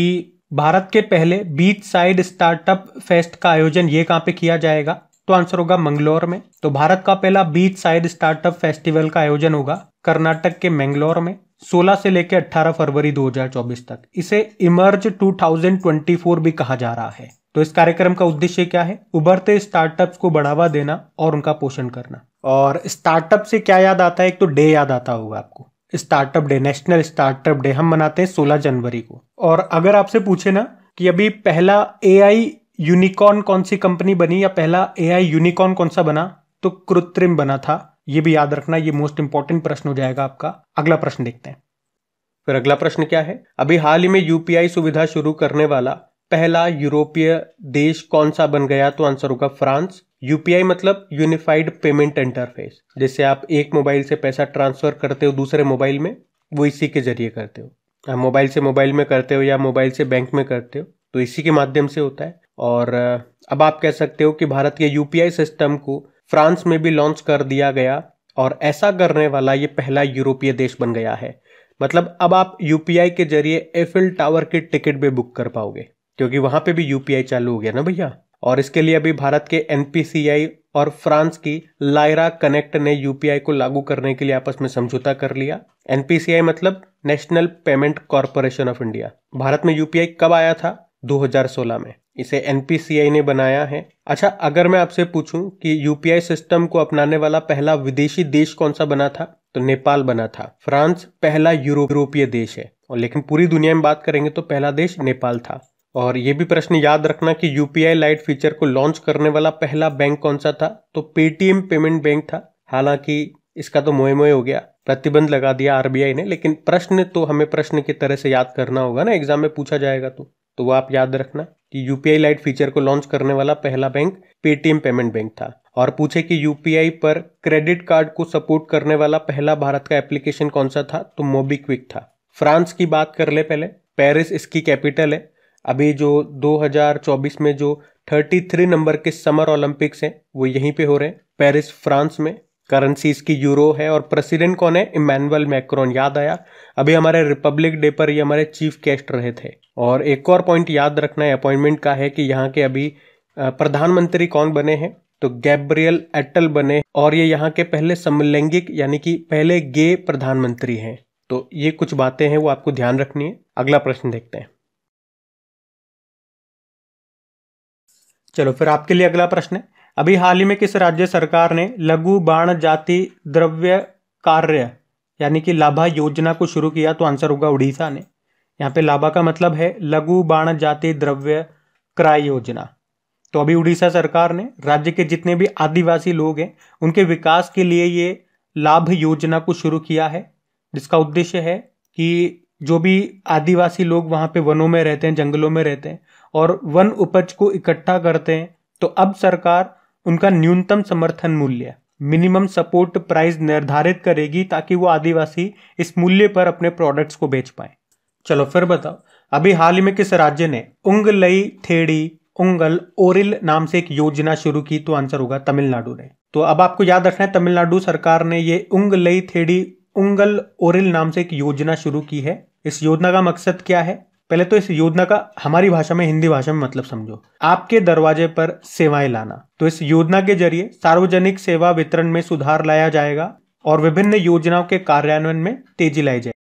भारत के पहले बीच साइड स्टार्टअप फेस्ट का आयोजन ये कहां पे किया जाएगा तो आंसर होगा मंगलोर में तो भारत का पहला बीच साइड स्टार्टअप फेस्टिवल का आयोजन होगा कर्नाटक के मैंगलोर में 16 से लेकर 18 फरवरी 2024 तक इसे इमर्ज 2024 भी कहा जा रहा है तो इस कार्यक्रम का उद्देश्य क्या है उभरते स्टार्टअप्स को बढ़ावा देना और उनका पोषण करना और स्टार्टअप से क्या याद आता है एक तो डे याद आता होगा आपको startup day national startup day हम मनाते हैं सोलह जनवरी को और अगर आपसे पूछे ना कि अभी पहला ए यूनिकॉर्न कौन सी कंपनी बनी या पहला ए यूनिकॉर्न कौन सा बना तो कृत्रिम बना था ये भी याद रखना ये मोस्ट इंपॉर्टेंट प्रश्न हो जाएगा आपका अगला प्रश्न देखते हैं फिर अगला प्रश्न क्या है अभी हाल ही में यूपीआई सुविधा शुरू करने वाला पहला यूरोपीय देश कौन सा बन गया तो आंसर होगा फ्रांस यूपीआई मतलब यूनिफाइड पेमेंट इंटरफेस जैसे आप एक मोबाइल से पैसा ट्रांसफर करते हो दूसरे मोबाइल में वो इसी के जरिए करते हो आप मोबाइल से मोबाइल में करते हो या मोबाइल से बैंक में करते हो तो इसी के माध्यम से होता है और अब आप कह सकते हो कि भारत के यूपीआई सिस्टम को फ्रांस में भी लॉन्च कर दिया गया और ऐसा करने वाला ये पहला यूरोपीय देश बन गया है मतलब अब आप यूपीआई के जरिए एफिल टावर की टिकट भी बुक कर पाओगे क्योंकि वहां पे भी यूपीआई चालू हो गया ना भैया और इसके लिए अभी भारत के एनपीसीआई और फ्रांस की लायरा कनेक्ट ने यूपीआई को लागू करने के लिए आपस में समझौता कर लिया एनपीसीआई मतलब national payment corporation of India Bharat में यूपीआई कब आया था 2016 में इसे एन ने बनाया है अच्छा अगर मैं आपसे पूछूं कि यूपीआई सिस्टम को अपनाने वाला पहला विदेशी देश कौन सा बना था तो नेपाल बना था फ्रांस पहला यूरोपीय देश है और लेकिन पूरी दुनिया में बात करेंगे तो पहला देश नेपाल था और ये भी प्रश्न याद रखना कि यूपीआई लाइट फीचर को लॉन्च करने वाला पहला बैंक कौन सा था तो पेटीएम पेमेंट बैंक था हालांकि इसका तो मोए मोए हो गया प्रतिबंध लगा दिया आरबीआई ने लेकिन प्रश्न तो हमें प्रश्न की तरह से याद करना होगा ना एग्जाम में पूछा जाएगा तो तो वो आप याद रखना कि यूपीआई लाइट फीचर को लॉन्च करने वाला पहला बैंक पेटीएम पेमेंट बैंक था और पूछे कि यूपीआई पर क्रेडिट कार्ड को सपोर्ट करने वाला पहला भारत का एप्लीकेशन कौन सा था तो मोबीक्विक था फ्रांस की बात कर ले पहले पेरिस इसकी कैपिटल है अभी जो 2024 में जो 33 नंबर के समर ओलंपिक्स हैं वो यहीं पे हो रहे हैं पेरिस फ्रांस में करेंसी इसकी यूरो है और प्रेसिडेंट कौन है इमैनुअल मैक्रोन याद आया अभी हमारे रिपब्लिक डे पर ये हमारे चीफ गेस्ट रहे थे और एक और पॉइंट याद रखना है अपॉइंटमेंट का है कि यहाँ के अभी प्रधानमंत्री कौन बने हैं तो गैब्रियल एटल बने और ये यहाँ के पहले समलैंगिक यानी कि पहले गे प्रधानमंत्री हैं तो ये कुछ बातें हैं वो आपको ध्यान रखनी है अगला प्रश्न देखते हैं चलो फिर आपके लिए अगला प्रश्न है अभी हाल ही में किस राज्य सरकार ने लघु बाण जाति द्रव्य कार्य यानी कि लाभा योजना को शुरू किया तो आंसर होगा उड़ीसा ने यहाँ पे लाभा का मतलब है लघु बाण जाति द्रव्य क्राय योजना तो अभी उड़ीसा सरकार ने राज्य के जितने भी आदिवासी लोग हैं उनके विकास के लिए ये लाभ योजना को शुरू किया है जिसका उद्देश्य है कि जो भी आदिवासी लोग वहाँ पे वनों में रहते हैं जंगलों में रहते हैं और वन उपज को इकट्ठा करते हैं तो अब सरकार उनका न्यूनतम समर्थन मूल्य मिनिमम सपोर्ट प्राइस निर्धारित करेगी ताकि वो आदिवासी इस मूल्य पर अपने प्रोडक्ट्स को बेच पाए चलो फिर बताओ अभी हाल ही में किस राज्य ने उंगलई थेड़ी उंगल ओरिल नाम से एक योजना शुरू की तो आंसर होगा तमिलनाडु ने तो अब आपको याद रखना है तमिलनाडु सरकार ने ये उंगलई थेड़ी उंगल ओरिल नाम से एक योजना शुरू की है इस योजना का मकसद क्या है पहले तो इस योजना का हमारी भाषा में हिंदी भाषा में मतलब समझो आपके दरवाजे पर सेवाएं लाना तो इस योजना के जरिए सार्वजनिक सेवा वितरण में सुधार लाया जाएगा और विभिन्न योजनाओं के कार्यान्वयन में तेजी लाई जाएगी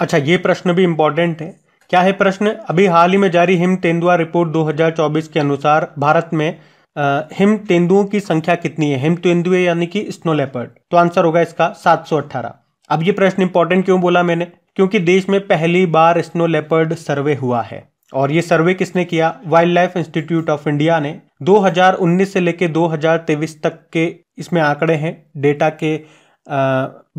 अच्छा ये प्रश्न भी इंपॉर्टेंट है क्या है प्रश्न अभी हाल ही में जारी हिम तेंदुआ रिपोर्ट 2024 के अनुसार भारत में हिम तेंदुओं की संख्या कितनी है हिम तेंदुए यानी कि स्नो लेपर्ड तो आंसर होगा इसका अट्ठारह अब ये प्रश्न इंपॉर्टेंट क्यों बोला मैंने क्योंकि देश में पहली बार स्नो लेपर्ड सर्वे हुआ है और ये सर्वे किसने किया wildlife institute of India ने 2019 से लेकर 2023 तक के इसमें आंकड़े हैं डेटा के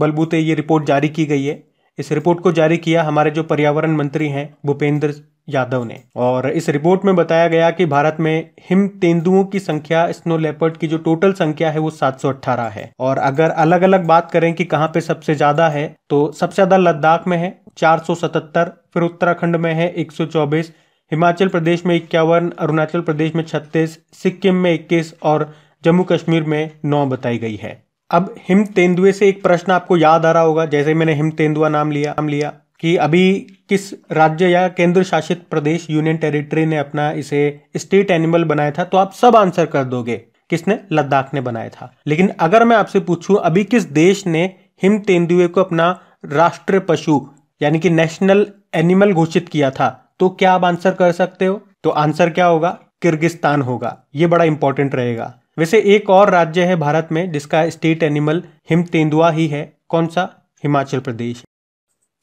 बलबूते ये रिपोर्ट जारी की गई है इस रिपोर्ट को जारी किया हमारे जो पर्यावरण मंत्री हैं भूपेंद्र यादव ने और इस रिपोर्ट में बताया गया कि भारत में हिम तेंदुओं की संख्या स्नो लेपर्ड की जो टोटल संख्या है वो 718 है और अगर अलग अलग बात करें कि कहाँ पे सबसे ज्यादा है तो सबसे ज्यादा लद्दाख में है 477 फिर उत्तराखंड में है 124 हिमाचल प्रदेश में इक्यावन अरुणाचल प्रदेश में छत्तीस सिक्किम में इक्कीस और जम्मू कश्मीर में नौ बताई गई है अब हिम तेंदुए से एक प्रश्न आपको याद आ रहा होगा जैसे मैंने हिम तेंदुआ नाम लिया नाम लिया कि अभी किस राज्य या केंद्र शासित प्रदेश यूनियन टेरिटरी ने अपना इसे स्टेट एनिमल बनाया था तो आप सब आंसर कर दोगे किसने लद्दाख ने बनाया था लेकिन अगर मैं आपसे पूछूं अभी किस देश ने हिम तेंदुए को अपना राष्ट्र पशु यानी कि नेशनल एनिमल घोषित किया था तो क्या आप आंसर कर सकते हो तो आंसर क्या होगा किर्गिस्तान होगा ये बड़ा इंपॉर्टेंट रहेगा वैसे एक और राज्य है भारत में जिसका स्टेट एनिमल हिम तेंदुआ ही है कौन सा हिमाचल प्रदेश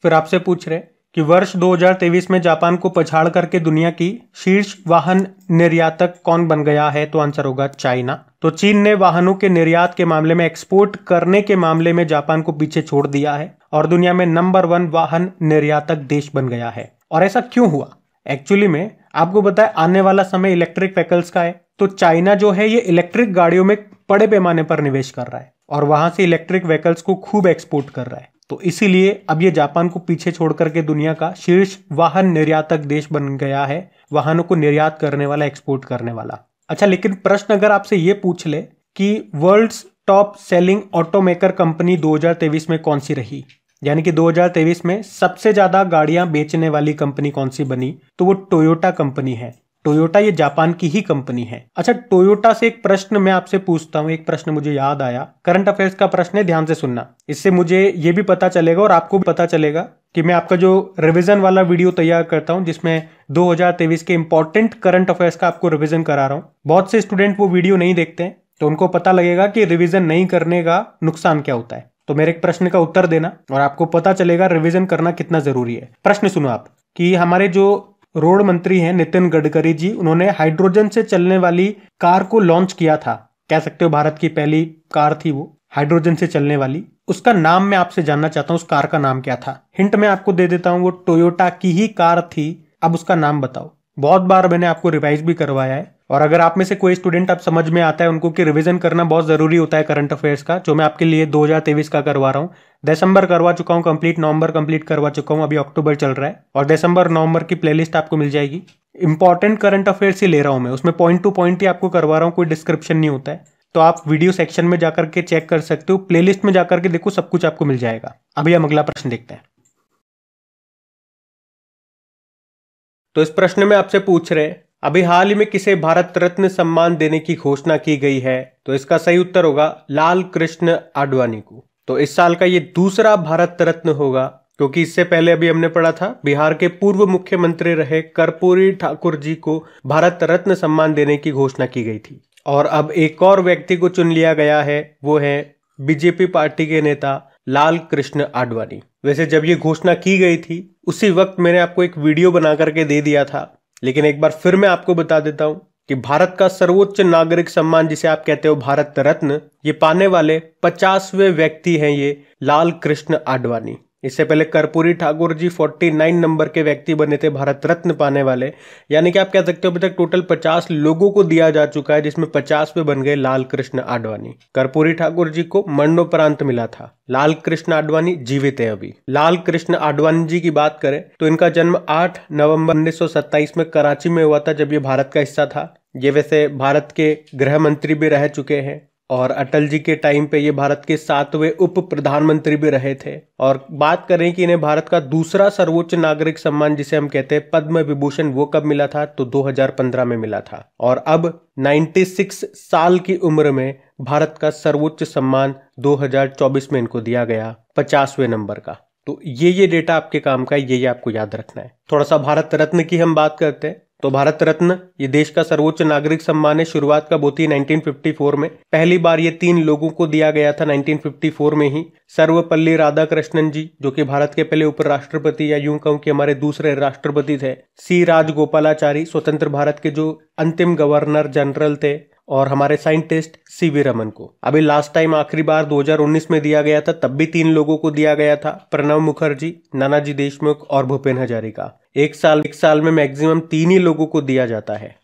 फिर आपसे पूछ रहे कि वर्ष 2023 में जापान को पछाड़ करके दुनिया की शीर्ष वाहन निर्यातक कौन बन गया है तो आंसर होगा चाइना तो चीन ने वाहनों के निर्यात के मामले में एक्सपोर्ट करने के मामले में जापान को पीछे छोड़ दिया है और दुनिया में नंबर वन वाहन निर्यातक देश बन गया है और ऐसा क्यों हुआ एक्चुअली में आपको बताया आने वाला समय इलेक्ट्रिक व्हीकल्स का है तो चाइना जो है ये इलेक्ट्रिक गाड़ियों में बड़े पैमाने पर निवेश कर रहा है और वहां से इलेक्ट्रिक व्हीकल्स को खूब एक्सपोर्ट कर रहा है तो इसीलिए अब ये जापान को पीछे छोड़ करके दुनिया का शीर्ष वाहन निर्यातक देश बन गया है वाहनों को निर्यात करने वाला एक्सपोर्ट करने वाला अच्छा लेकिन प्रश्न अगर आपसे ये पूछ ले कि world top selling automaker company 2023 में कौन सी रही यानी कि 2023 में सबसे ज्यादा गाड़ियां बेचने वाली कंपनी कौन सी बनी तो वो टोयोटा कंपनी है टोयोटा ये जापान की ही कंपनी है अच्छा टोयोटा से एक प्रश्न मैं आपसे पूछता हूँ एक प्रश्न मुझे याद आया करंट अफेयर्स का प्रश्न है ध्यान से सुनना इससे मुझे ये भी पता चलेगा और आपको भी पता चलेगा कि मैं आपका जो रिवीजन वाला वीडियो तैयार करता हूँ जिसमें 2023 के इंपॉर्टेंट करंट अफेयर्स का आपको रिविजन करा रहा हूँ बहुत से स्टूडेंट वो वीडियो नहीं देखते हैं तो उनको पता लगेगा कि रिविजन नहीं करने का नुकसान क्या होता है तो मेरे एक प्रश्न का उत्तर देना और आपको पता चलेगा रिविजन करना कितना जरूरी है प्रश्न सुनो आप कि हमारे जो रोड मंत्री हैं नितिन गडकरी जी उन्होंने हाइड्रोजन से चलने वाली कार को लॉन्च किया था कह सकते हो भारत की पहली कार थी वो हाइड्रोजन से चलने वाली उसका नाम मैं आपसे जानना चाहता हूँ उस कार का नाम क्या था हिंट मैं आपको दे देता हूँ वो टोयोटा की ही कार थी अब उसका नाम बताओ बहुत बार मैंने आपको रिवाइज भी करवाया है और अगर आप में से कोई स्टूडेंट आप समझ में आता है उनको कि रिवीजन करना बहुत ज़रूरी होता है करंट अफेयर्स का जो मैं आपके लिए 2023 का करवा रहा हूँ दिसंबर करवा चुका हूँ कंप्लीट नवंबर कंप्लीट करवा चुका हूँ अभी अक्टूबर चल रहा है और दिसंबर नवंबर की प्लेलिस्ट आपको मिल जाएगी इंपॉर्टेंट करंट अफेयर्स ही ले रहा हूँ मैं उसमें पॉइंट टू पॉइंट ही आपको करवा रहा हूँ कोई डिस्क्रिप्शन नहीं होता है तो आप वीडियो सेक्शन में जाकर के चेक कर सकते हो प्लेलिस्ट में जाकर के देखो सब कुछ आपको मिल जाएगा अभी हम अगला प्रश्न देखते हैं तो इस प्रश्न में आपसे पूछ रहे अभी हाल ही में किसे भारत रत्न सम्मान देने की घोषणा की गई है तो इसका सही उत्तर होगा लाल कृष्ण आडवाणी को तो इस साल का ये दूसरा भारत रत्न होगा क्योंकि इससे पहले अभी हमने पढ़ा था बिहार के पूर्व मुख्यमंत्री रहे कर्पूरी ठाकुर जी को भारत रत्न सम्मान देने की घोषणा की गई थी और अब एक और व्यक्ति को चुन लिया गया है वो है बीजेपी पार्टी के नेता लाल कृष्ण आडवाणी वैसे जब ये घोषणा की गई थी उसी वक्त मैंने आपको एक वीडियो बना करके दे दिया था लेकिन एक बार फिर मैं आपको बता देता हूं कि भारत का सर्वोच्च नागरिक सम्मान जिसे आप कहते हो भारत रत्न ये पाने वाले पचासवें व्यक्ति हैं ये लाल कृष्ण आडवाणी इससे पहले कर्पूरी ठाकुर जी 49 नंबर के व्यक्ति बने थे भारत रत्न पाने वाले यानी कि आप कह सकते हो अभी तक टोटल 50 लोगों को दिया जा चुका है जिसमें 50 पे बन गए लाल कृष्ण आडवाणी कर्पूरी ठाकुर जी को मरणोपरांत मिला था लाल कृष्ण आडवाणी जीवित है अभी लाल कृष्ण आडवाणी जी की बात करें तो इनका जन्म आठ नवम्बर उन्नीस में कराची में हुआ था जब ये भारत का हिस्सा था ये वैसे भारत के गृह मंत्री भी रह चुके हैं और अटल जी के टाइम पे ये भारत के सातवें उप प्रधानमंत्री भी रहे थे और बात करें कि इन्हें भारत का दूसरा सर्वोच्च नागरिक सम्मान जिसे हम कहते हैं पद्म विभूषण वो कब मिला था तो 2015 में मिला था और अब 96 साल की उम्र में भारत का सर्वोच्च सम्मान 2024 में इनको दिया गया पचासवें नंबर का तो ये ये डेटा आपके काम का ये ये आपको याद रखना है थोड़ा सा भारत रत्न की हम बात करते हैं तो भारत रत्न ये देश का सर्वोच्च नागरिक सम्मान है शुरुआत कब नाइनटीन फिफ्टी 1954 में पहली बार ये तीन लोगों को दिया गया था 1954 में ही सर्वपल्ली राधाकृष्णन जी जो कि भारत के पहले उपराष्ट्रपति या यूं कहूं कि हमारे दूसरे राष्ट्रपति थे सी राजगोपालाचारी स्वतंत्र भारत के जो अंतिम गवर्नर जनरल थे और हमारे साइंटिस्ट सी वी रमन को अभी लास्ट टाइम आखिरी बार 2019 में दिया गया था तब भी तीन लोगों को दिया गया था प्रणव मुखर्जी नानाजी देशमुख और भूपेन हजारिका एक साल एक साल में मैक्सिमम तीन ही लोगों को दिया जाता है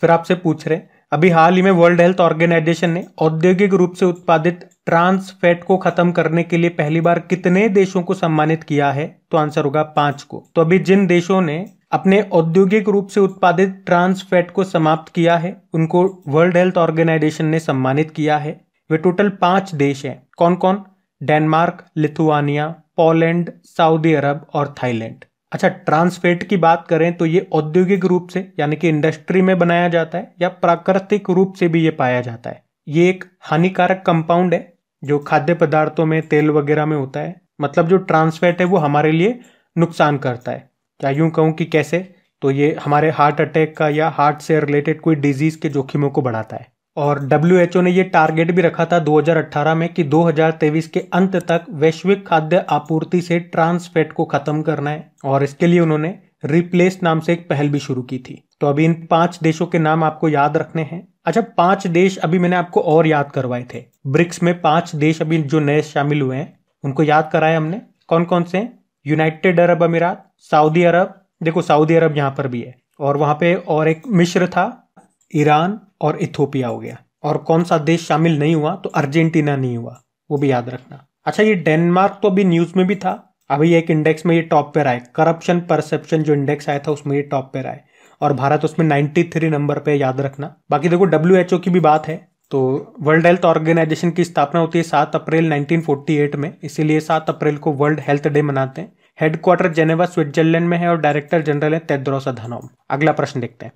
फिर आपसे पूछ रहे अभी हाल ही में वर्ल्ड हेल्थ ऑर्गेनाइजेशन ने औद्योगिक रूप से उत्पादित ट्रांस फैट को खत्म करने के लिए पहली बार कितने देशों को सम्मानित किया है तो आंसर होगा पांच को तो अभी जिन देशों ने अपने औद्योगिक रूप से उत्पादित ट्रांस फैट को समाप्त किया है उनको वर्ल्ड हेल्थ ऑर्गेनाइजेशन ने सम्मानित किया है वे टोटल पांच देश हैं कौन कौन Denmark Lithuania Poland Saudi Arab और थाईलैंड अच्छा ट्रांसफेट की बात करें तो ये औद्योगिक रूप से यानी कि इंडस्ट्री में बनाया जाता है या प्राकृतिक रूप से भी ये पाया जाता है ये एक हानिकारक कंपाउंड है जो खाद्य पदार्थों में तेल वगैरह में होता है मतलब जो ट्रांसफेट है वो हमारे लिए नुकसान करता है या यूं कहूं कि कैसे तो ये हमारे हार्ट अटैक का या हार्ट से रिलेटेड कोई डिजीज़ के जोखिमों को बढ़ाता है और डब्ल्यू ने ये टारगेट भी रखा था 2018 में कि 2023 के अंत तक वैश्विक खाद्य आपूर्ति से ट्रांस फैट को ख़त्म करना है और इसके लिए उन्होंने रिप्लेस नाम से एक पहल भी शुरू की थी तो अभी इन पांच देशों के नाम आपको याद रखने हैं अच्छा पांच देश अभी मैंने आपको और याद करवाए थे ब्रिक्स में पांच देश अभी जो नए शामिल हुए हैं उनको याद कराए हमने कौन कौन से यूनाइटेड अरब अमीरात सऊदी अरब देखो सऊदी अरब यहाँ पर भी है और वहाँ पे और एक मिश्र था ईरान और इथोपिया हो गया और कौन सा देश शामिल नहीं हुआ तो अर्जेंटीना नहीं हुआ वो भी याद रखना अच्छा ये डेनमार्क तो अभी न्यूज़ में भी था अभी एक इंडेक्स में ये टॉप पर आए करप्शन परसेप्शन जो इंडेक्स आया था उसमें ये टॉप पर आए और भारत उसमें थ्री नंबर पर याद रखना बाकी देखो डब्ल्यू एच ओ की भी बात है तो वर्ल्ड हेल्थ ऑर्गेनाइजेशन की स्थापना होती है सात अप्रैल नाइनटीन फोर्टी एट में इसीलिए सात अप्रैल को वर्ल्ड हेल्थ डे मनाते हैं हेडक्वार्टर जेनेवा स्विट्जरलैंड में है और डायरेक्टर जनरल है तेद्रोस अधानोम अगला प्रश्न देखते हैं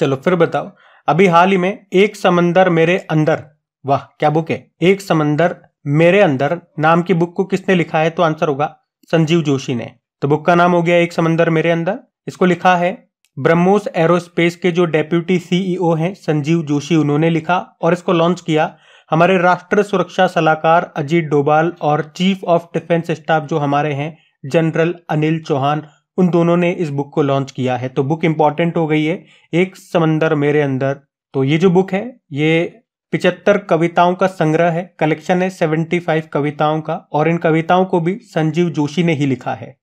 चलो फिर बताओ अभी हाल ही में एक समंदर मेरे अंदर वाह क्या बुक है एक समंदर मेरे अंदर नाम की बुक को किसने लिखा है तो आंसर होगा संजीव जोशी ने तो बुक का नाम हो गया एक समंदर मेरे अंदर इसको लिखा है ब्रह्मोस एरोस्पेस के जो डेप्यूटी सीईओ हैं संजीव जोशी उन्होंने लिखा और इसको लॉन्च किया हमारे राष्ट्र सुरक्षा सलाहकार अजीत डोभाल और चीफ ऑफ डिफेंस स्टाफ जो हमारे हैं जनरल अनिल चौहान उन दोनों ने इस बुक को लॉन्च किया है तो बुक इंपॉर्टेंट हो गई है एक समंदर मेरे अंदर तो ये जो बुक है ये पिचहत्तर कविताओं का संग्रह है कलेक्शन है सेवेंटी फाइव कविताओं का और इन कविताओं को भी संजीव जोशी ने ही लिखा है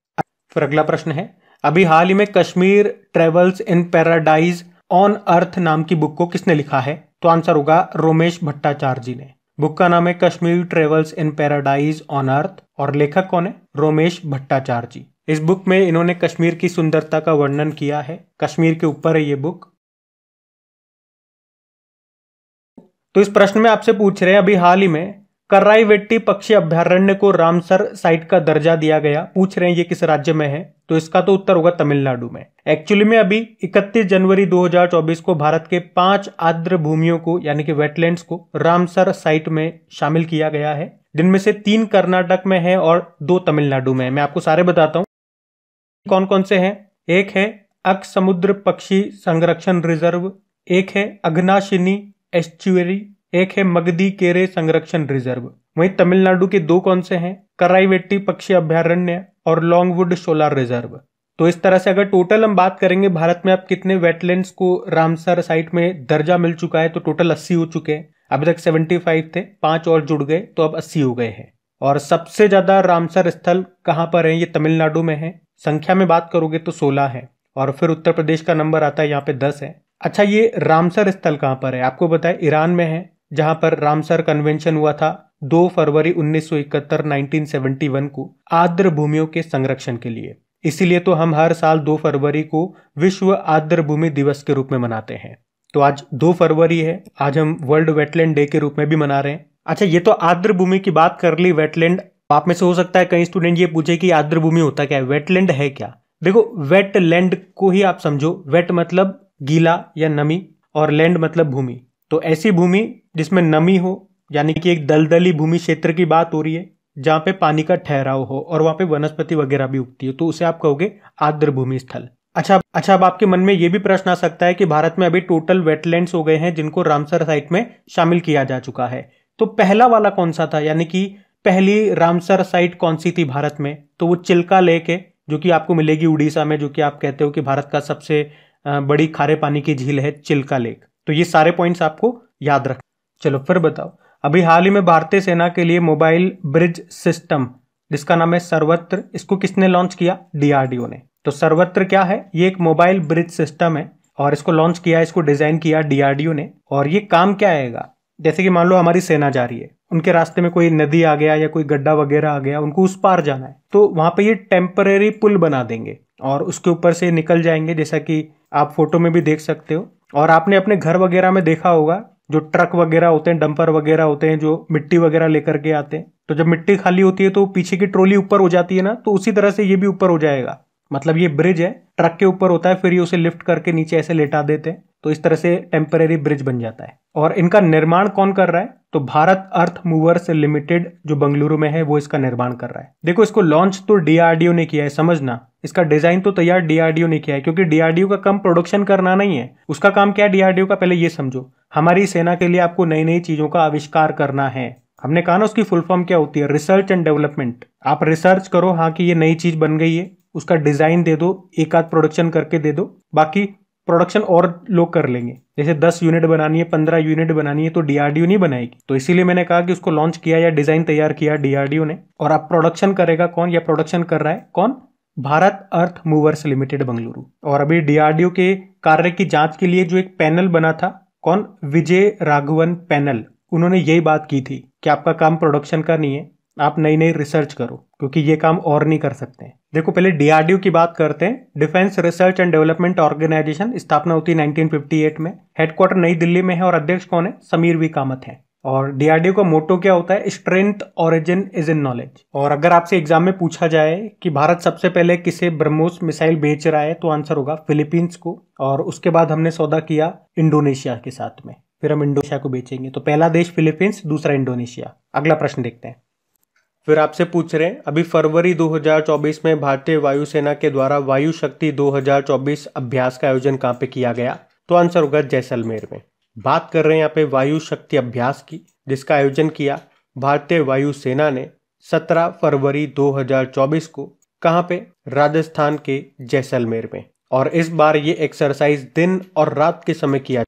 फिर अगला प्रश्न है अभी हाल ही में Kashmir travels in paradise on earth नाम की बुक को किसने लिखा है तो आंसर होगा रोमेश भट्टाचार्य जी ने बुक का नाम है Kashmir travels in paradise on earth और लेखक कौन है रोमेश भट्टाचार्य जी इस बुक में इन्होंने कश्मीर की सुंदरता का वर्णन किया है कश्मीर के ऊपर है ये बुक तो इस प्रश्न में आपसे पूछ रहे हैं अभी हाल ही में कर्राईवेट्टी पक्षी अभ्यारण्य को रामसर साइट का दर्जा दिया गया पूछ रहे हैं ये किस राज्य में है तो इसका तो उत्तर होगा तमिलनाडु में एक्चुअली में अभी 31 जनवरी 2024 को भारत के पांच आर्द्र भूमियों को यानी कि वेटलैंड्स को रामसर साइट में शामिल किया गया है जिनमें से तीन कर्नाटक में है और दो तमिलनाडु में है मैं आपको सारे बताता हूँ कौन कौन से हैं एक है अक समुद्र पक्षी संरक्षण रिजर्व एक है अग्नाशिनी एस्चुअरी एक है मगदी केरे संरक्षण रिजर्व वहीं तमिलनाडु के दो कौन से हैं कराईवेट्टी पक्षी अभ्यारण्य और लॉन्गवुड सोलार रिजर्व तो इस तरह से अगर टोटल हम बात करेंगे भारत में अब कितने वेटलैंड्स को रामसर साइट में दर्जा मिल चुका है तो टोटल अस्सी हो चुके हैं अभी तक 75 थे पांच और जुड़ गए तो अब अस्सी हो गए हैं और सबसे ज्यादा रामसर स्थल कहाँ पर है ये तमिलनाडु में है संख्या में बात करोगे तो सोलह है और फिर उत्तर प्रदेश का नंबर आता है यहाँ पे दस है अच्छा ये रामसर स्थल कहाँ पर है आपको बताए ईरान में है जहां पर रामसर कन्वेंशन हुआ था 2 फरवरी 1971-1971 को आर्द्र भूमियों के संरक्षण के लिए इसीलिए तो हम हर साल 2 फरवरी को विश्व आर्द्र भूमि दिवस के रूप में मनाते हैं तो आज 2 फरवरी है आज हम वर्ल्ड वेटलैंड डे के रूप में भी मना रहे हैं अच्छा ये तो आर्द्र भूमि की बात कर ली वेटलैंड आप में से हो सकता है कई स्टूडेंट ये पूछे कि आर्द्र भूमि होता क्या है वेटलैंड है क्या देखो वेटलैंड को ही आप समझो वेट मतलब गीला या नमी और लैंड मतलब भूमि तो ऐसी भूमि जिसमें नमी हो यानी कि एक दलदली भूमि क्षेत्र की बात हो रही है जहाँ पे पानी का ठहराव हो और वहाँ पे वनस्पति वगैरह भी उगती है तो उसे आप कहोगे आर्द्र भूमि स्थल अच्छा अच्छा अब आपके मन में ये भी प्रश्न आ सकता है कि भारत में अभी टोटल वेटलैंड्स हो गए हैं जिनको रामसर साइट में शामिल किया जा चुका है तो पहला वाला कौन सा था यानी कि पहली रामसर साइट कौन सी थी भारत में तो वो चिल्का लेक है जो कि आपको मिलेगी उड़ीसा में जो कि आप कहते हो कि भारत का सबसे बड़ी खारे पानी की झील है चिल्का लेक तो ये सारे पॉइंट्स आपको याद रख चलो फिर बताओ अभी हाल ही में भारतीय सेना के लिए मोबाइल ब्रिज सिस्टम जिसका नाम है सर्वत्र इसको किसने लॉन्च किया डीआरडीओ ने तो सर्वत्र क्या है ये एक मोबाइल ब्रिज सिस्टम है और इसको लॉन्च किया इसको डिजाइन किया डीआरडीओ ने और ये काम क्या आएगा जैसे कि मान लो हमारी सेना जा रही है उनके रास्ते में कोई नदी आ गया या कोई गड्ढा वगैरह आ गया उनको उस पार जाना है तो वहां पे ये टेम्परेरी पुल बना देंगे और उसके ऊपर से निकल जाएंगे जैसा कि आप फोटो में भी देख सकते हो और आपने अपने घर वगैरह में देखा होगा जो ट्रक वगैरह होते हैं डंपर वगैरह होते हैं जो मिट्टी वगैरह लेकर के आते हैं तो जब मिट्टी खाली होती है तो पीछे की ट्रोली ऊपर हो जाती है ना तो उसी तरह से ये भी ऊपर हो जाएगा मतलब ये ब्रिज है ट्रक के ऊपर होता है फिर ये उसे लिफ्ट करके नीचे ऐसे लेटा देते हैं तो इस तरह से टेम्परेरी ब्रिज बन जाता है और इनका निर्माण कौन कर रहा है तो भारत अर्थ मूवर्स लिमिटेड जो बंगलुरु में है वो इसका निर्माण कर रहा है देखो इसको लॉन्च तो डीआरडीओ ने किया है समझना इसका डिजाइन तो तैयार डीआरडीओ ने किया है क्योंकि डीआरडीओ का कम प्रोडक्शन करना नहीं है उसका काम क्या है डीआरडीओ का पहले ये समझो हमारी सेना के लिए आपको नई नई चीजों का आविष्कार करना है हमने कहा ना उसकी फुल फॉर्म क्या होती है रिसर्च एंड डेवलपमेंट आप रिसर्च करो हाँ कि ये नई चीज बन गई है उसका डिजाइन दे दो एक आध प्रोडक्शन करके दे दो बाकी प्रोडक्शन और लोग कर लेंगे जैसे 10 यूनिट बनानी है 15 यूनिट बनानी है तो डीआरडीओ नहीं बनाएगी तो इसीलिए मैंने कहा कि उसको लॉन्च किया या डिजाइन तैयार किया डीआरडीओ ने और अब प्रोडक्शन करेगा कौन या प्रोडक्शन कर रहा है कौन Bharat earth movers limited Bengaluru और अभी डीआरडीओ के कार्य की जांच के लिए जो एक पैनल बना था कौन विजय राघवन पैनल उन्होंने यही बात की थी कि आपका काम प्रोडक्शन का नहीं है आप नई नई रिसर्च करो क्योंकि ये काम और नहीं कर सकते हैं देखो पहले डीआरडीओ की बात करते हैं defence research and development organisation स्थापना होती है 1958 में हेडक्वार्टर नई दिल्ली में है और अध्यक्ष कौन है समीर वी कामत है और डीआरडीओ का मोटो क्या होता है strength origin is in knowledge और अगर आपसे एग्जाम में पूछा जाए कि भारत सबसे पहले किसे ब्रह्मोस मिसाइल बेच रहा है तो आंसर होगा फिलीपींस को और उसके बाद हमने सौदा किया इंडोनेशिया के साथ में फिर हम इंडोनेशिया को बेचेंगे तो पहला देश फिलीपींस दूसरा इंडोनेशिया अगला प्रश्न देखते हैं फिर आपसे पूछ रहे हैं अभी फरवरी 2024 में भारतीय वायुसेना के द्वारा वायु शक्ति 2024 अभ्यास का आयोजन कहाँ पे किया गया तो आंसर होगा जैसलमेर में बात कर रहे हैं यहाँ पे वायु शक्ति अभ्यास की जिसका आयोजन किया भारतीय वायुसेना ने 17 फरवरी 2024 को कहाँ पे राजस्थान के जैसलमेर में और इस बार ये एक्सरसाइज दिन और रात के समय किया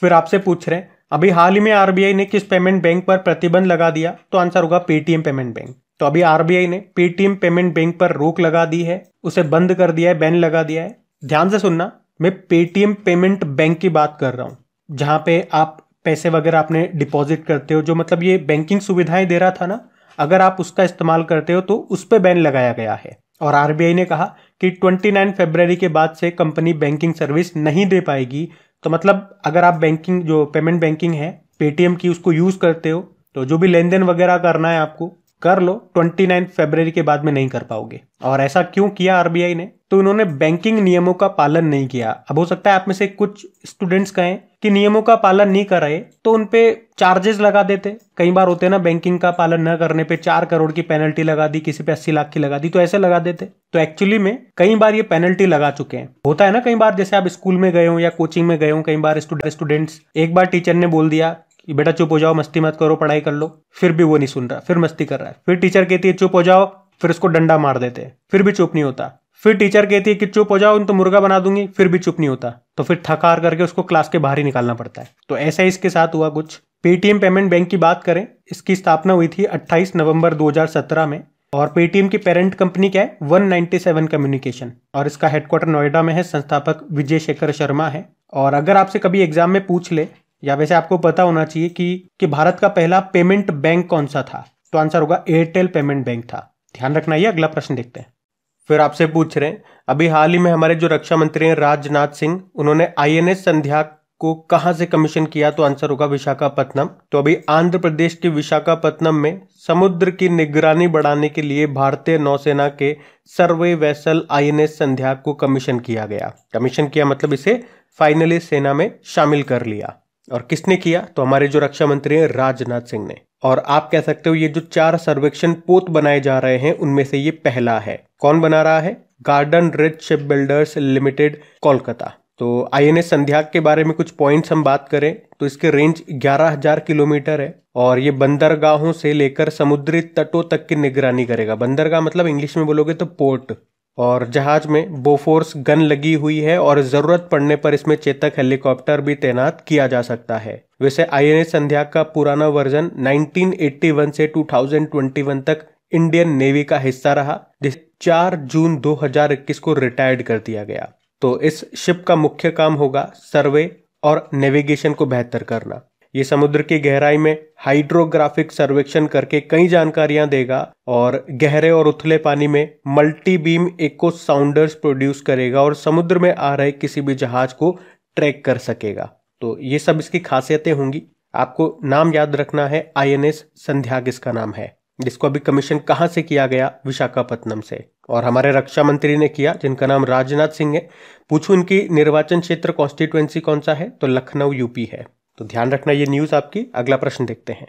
फिर आपसे पूछ रहे हैं अभी हाल ही में आरबीआई ने किस पेमेंट बैंक पर प्रतिबंध लगा दिया तो आंसर होगा पेटीएम पेमेंट बैंक तो अभी आरबीआई ने पेटीएम पेमेंट बैंक पर रोक लगा दी है उसे बंद कर दिया है बैन लगा दिया है ध्यान से सुनना मैं पेटीएम पेमेंट बैंक की बात कर रहा हूँ जहाँ पे आप पैसे वगैरह आपने डिपॉजिट करते हो जो मतलब ये बैंकिंग सुविधाएं दे रहा था ना अगर आप उसका इस्तेमाल करते हो तो उस पर बैन लगाया गया है और आरबीआई ने कहा कि 29 फरवरी के बाद से कंपनी बैंकिंग सर्विस नहीं दे पाएगी तो मतलब अगर आप बैंकिंग जो पेमेंट बैंकिंग है पेटीएम की उसको यूज करते हो तो जो भी लेन देन वगैरह करना है आपको कर लो नाइन फेब्रवरी के बाद में नहीं कर पाओगे और ऐसा क्यों किया आरबीआई ने तो उन्होंने बैंकिंग नियमों का पालन नहीं किया अब हो सकता है आप में से कुछ स्टूडेंट्स कहें कि नियमों का पालन नहीं कर रहे तो उनपे चार्जेस लगा देते कई बार होते ना बैंकिंग का पालन न करने पे चार करोड़ की पेनल्टी लगा दी किसी पे अस्सी लाख की लगा दी तो ऐसे लगा देते तो एक्चुअली में कई बार ये पेनल्टी लगा चुके हैं होता है ना कई बार जैसे आप स्कूल में गए हो या कोचिंग में गए हो कई बार स्टूडेंट्स एक बार टीचर ने बोल दिया कि बेटा चुप हो जाओ मस्ती मत करो पढ़ाई कर लो फिर भी वो नहीं सुन रहा फिर मस्ती कर रहा है फिर टीचर कहती है चुप हो जाओ फिर उसको डंडा मार देते हैं फिर भी चुप नहीं होता फिर टीचर कहती है कि चुप हो जाओ उन तो मुर्गा बना दूंगी फिर भी चुप नहीं होता तो फिर थका करके उसको क्लास के बाहर ही निकालना पड़ता है तो ऐसा ही इसके साथ हुआ कुछ पेटीएम पेमेंट बैंक की बात करें इसकी स्थापना हुई थी 28 नवंबर 2017 में और पेटीएम की पेरेंट कंपनी क्या है सेवन कम्युनिकेशन और इसका हेडक्वार्टर नोएडा में है संस्थापक विजय शेखर शर्मा है और अगर आपसे कभी एग्जाम में पूछ ले या वैसे आपको पता होना चाहिए कि कि भारत का पहला पेमेंट बैंक कौन सा था तो आंसर होगा एयरटेल पेमेंट बैंक था ध्यान रखना ये अगला प्रश्न देखते हैं फिर आपसे पूछ रहे हैं अभी हाल ही में हमारे जो रक्षा मंत्री हैं राजनाथ सिंह उन्होंने आईएनएस संध्या को कहाँ से कमीशन किया तो आंसर होगा विशाखापत्तनम तो अभी आंध्र प्रदेश के विशाखापत्तनम में समुद्र की निगरानी बढ़ाने के लिए भारतीय नौसेना के सर्वे वैसल आईएनएस संध्या को कमीशन किया गया कमीशन किया मतलब इसे फाइनली सेना में शामिल कर लिया और किसने किया तो हमारे जो रक्षा मंत्री हैं राजनाथ सिंह ने और आप कह सकते हो ये जो चार सर्वेक्षण पोत बनाए जा रहे हैं उनमें से ये पहला है कौन बना रहा है garden reach shipbuilders limited तो आई एन एस संध्या के बारे में कुछ पॉइंट्स हम बात करें तो इसके रेंज 11,000 किलोमीटर है और ये बंदरगाहों से लेकर समुद्री तटों तक की निगरानी करेगा बंदरगाह मतलब इंग्लिश में बोलोगे तो पोर्ट और जहाज में बोफोर्स गन लगी हुई है और जरूरत पड़ने पर इसमें चेतक हेलीकॉप्टर भी तैनात किया जा सकता है वैसे आईएनएस संध्या का पुराना वर्जन 1981 से 2021 तक इंडियन नेवी का हिस्सा रहा जिस 4 जून 2021 को रिटायर्ड कर दिया गया तो इस शिप का मुख्य काम होगा सर्वे और नेविगेशन को बेहतर करना ये समुद्र की गहराई में हाइड्रोग्राफिक सर्वेक्षण करके कई जानकारियां देगा और गहरे और उथले पानी में multi beam echo sounders produce करेगा और समुद्र में आ रहे किसी भी जहाज को ट्रैक कर सकेगा तो ये सब इसकी खासियतें होंगी आपको नाम याद रखना है आई एन एस संध्याग इसका नाम है जिसको अभी कमीशन कहाँ से किया गया विशाखापत्तनम से और हमारे रक्षा मंत्री ने किया जिनका नाम राजनाथ सिंह है पूछू इनकी निर्वाचन क्षेत्र कॉन्स्टिट्युएंसी कौन सा है तो लखनऊ यूपी है तो ध्यान रखना ये न्यूज़ आपकी अगला प्रश्न देखते हैं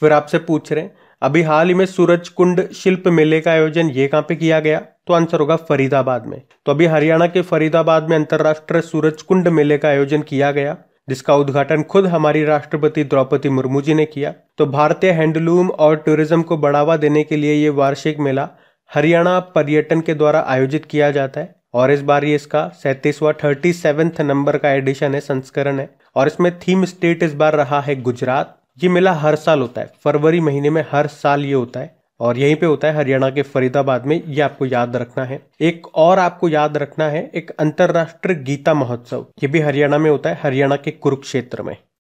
फिर आपसे पूछ रहे हैं अभी हाल ही में सूरज कुंड शिल्प मेले का आयोजन ये कहां पे किया गया तो आंसर होगा फरीदाबाद में तो अभी हरियाणा के फरीदाबाद में अंतर्राष्ट्रीय सूरज कुंड मेले का आयोजन किया गया जिसका उद्घाटन खुद हमारी राष्ट्रपति द्रौपदी मुर्मू जी ने किया तो भारतीय हैंडलूम और टूरिज्म को बढ़ावा देने के लिए ये वार्षिक मेला हरियाणा पर्यटन के द्वारा आयोजित किया जाता है और इस बार ये इसका सैंतीसवा थर्टी सेवेंथ नंबर का एडिशन है संस्करण है और इसमें थीम स्टेट इस बार रहा है गुजरात ये मेला हर साल होता है फरवरी महीने में हर साल ये होता है और यहीं पे होता है हरियाणा के फरीदाबाद में ये आपको याद रखना है एक और आपको याद रखना है एक अंतर्राष्ट्रीय गीता महोत्सव ये भी हरियाणा में होता है हरियाणा के कुरुक्षेत्र में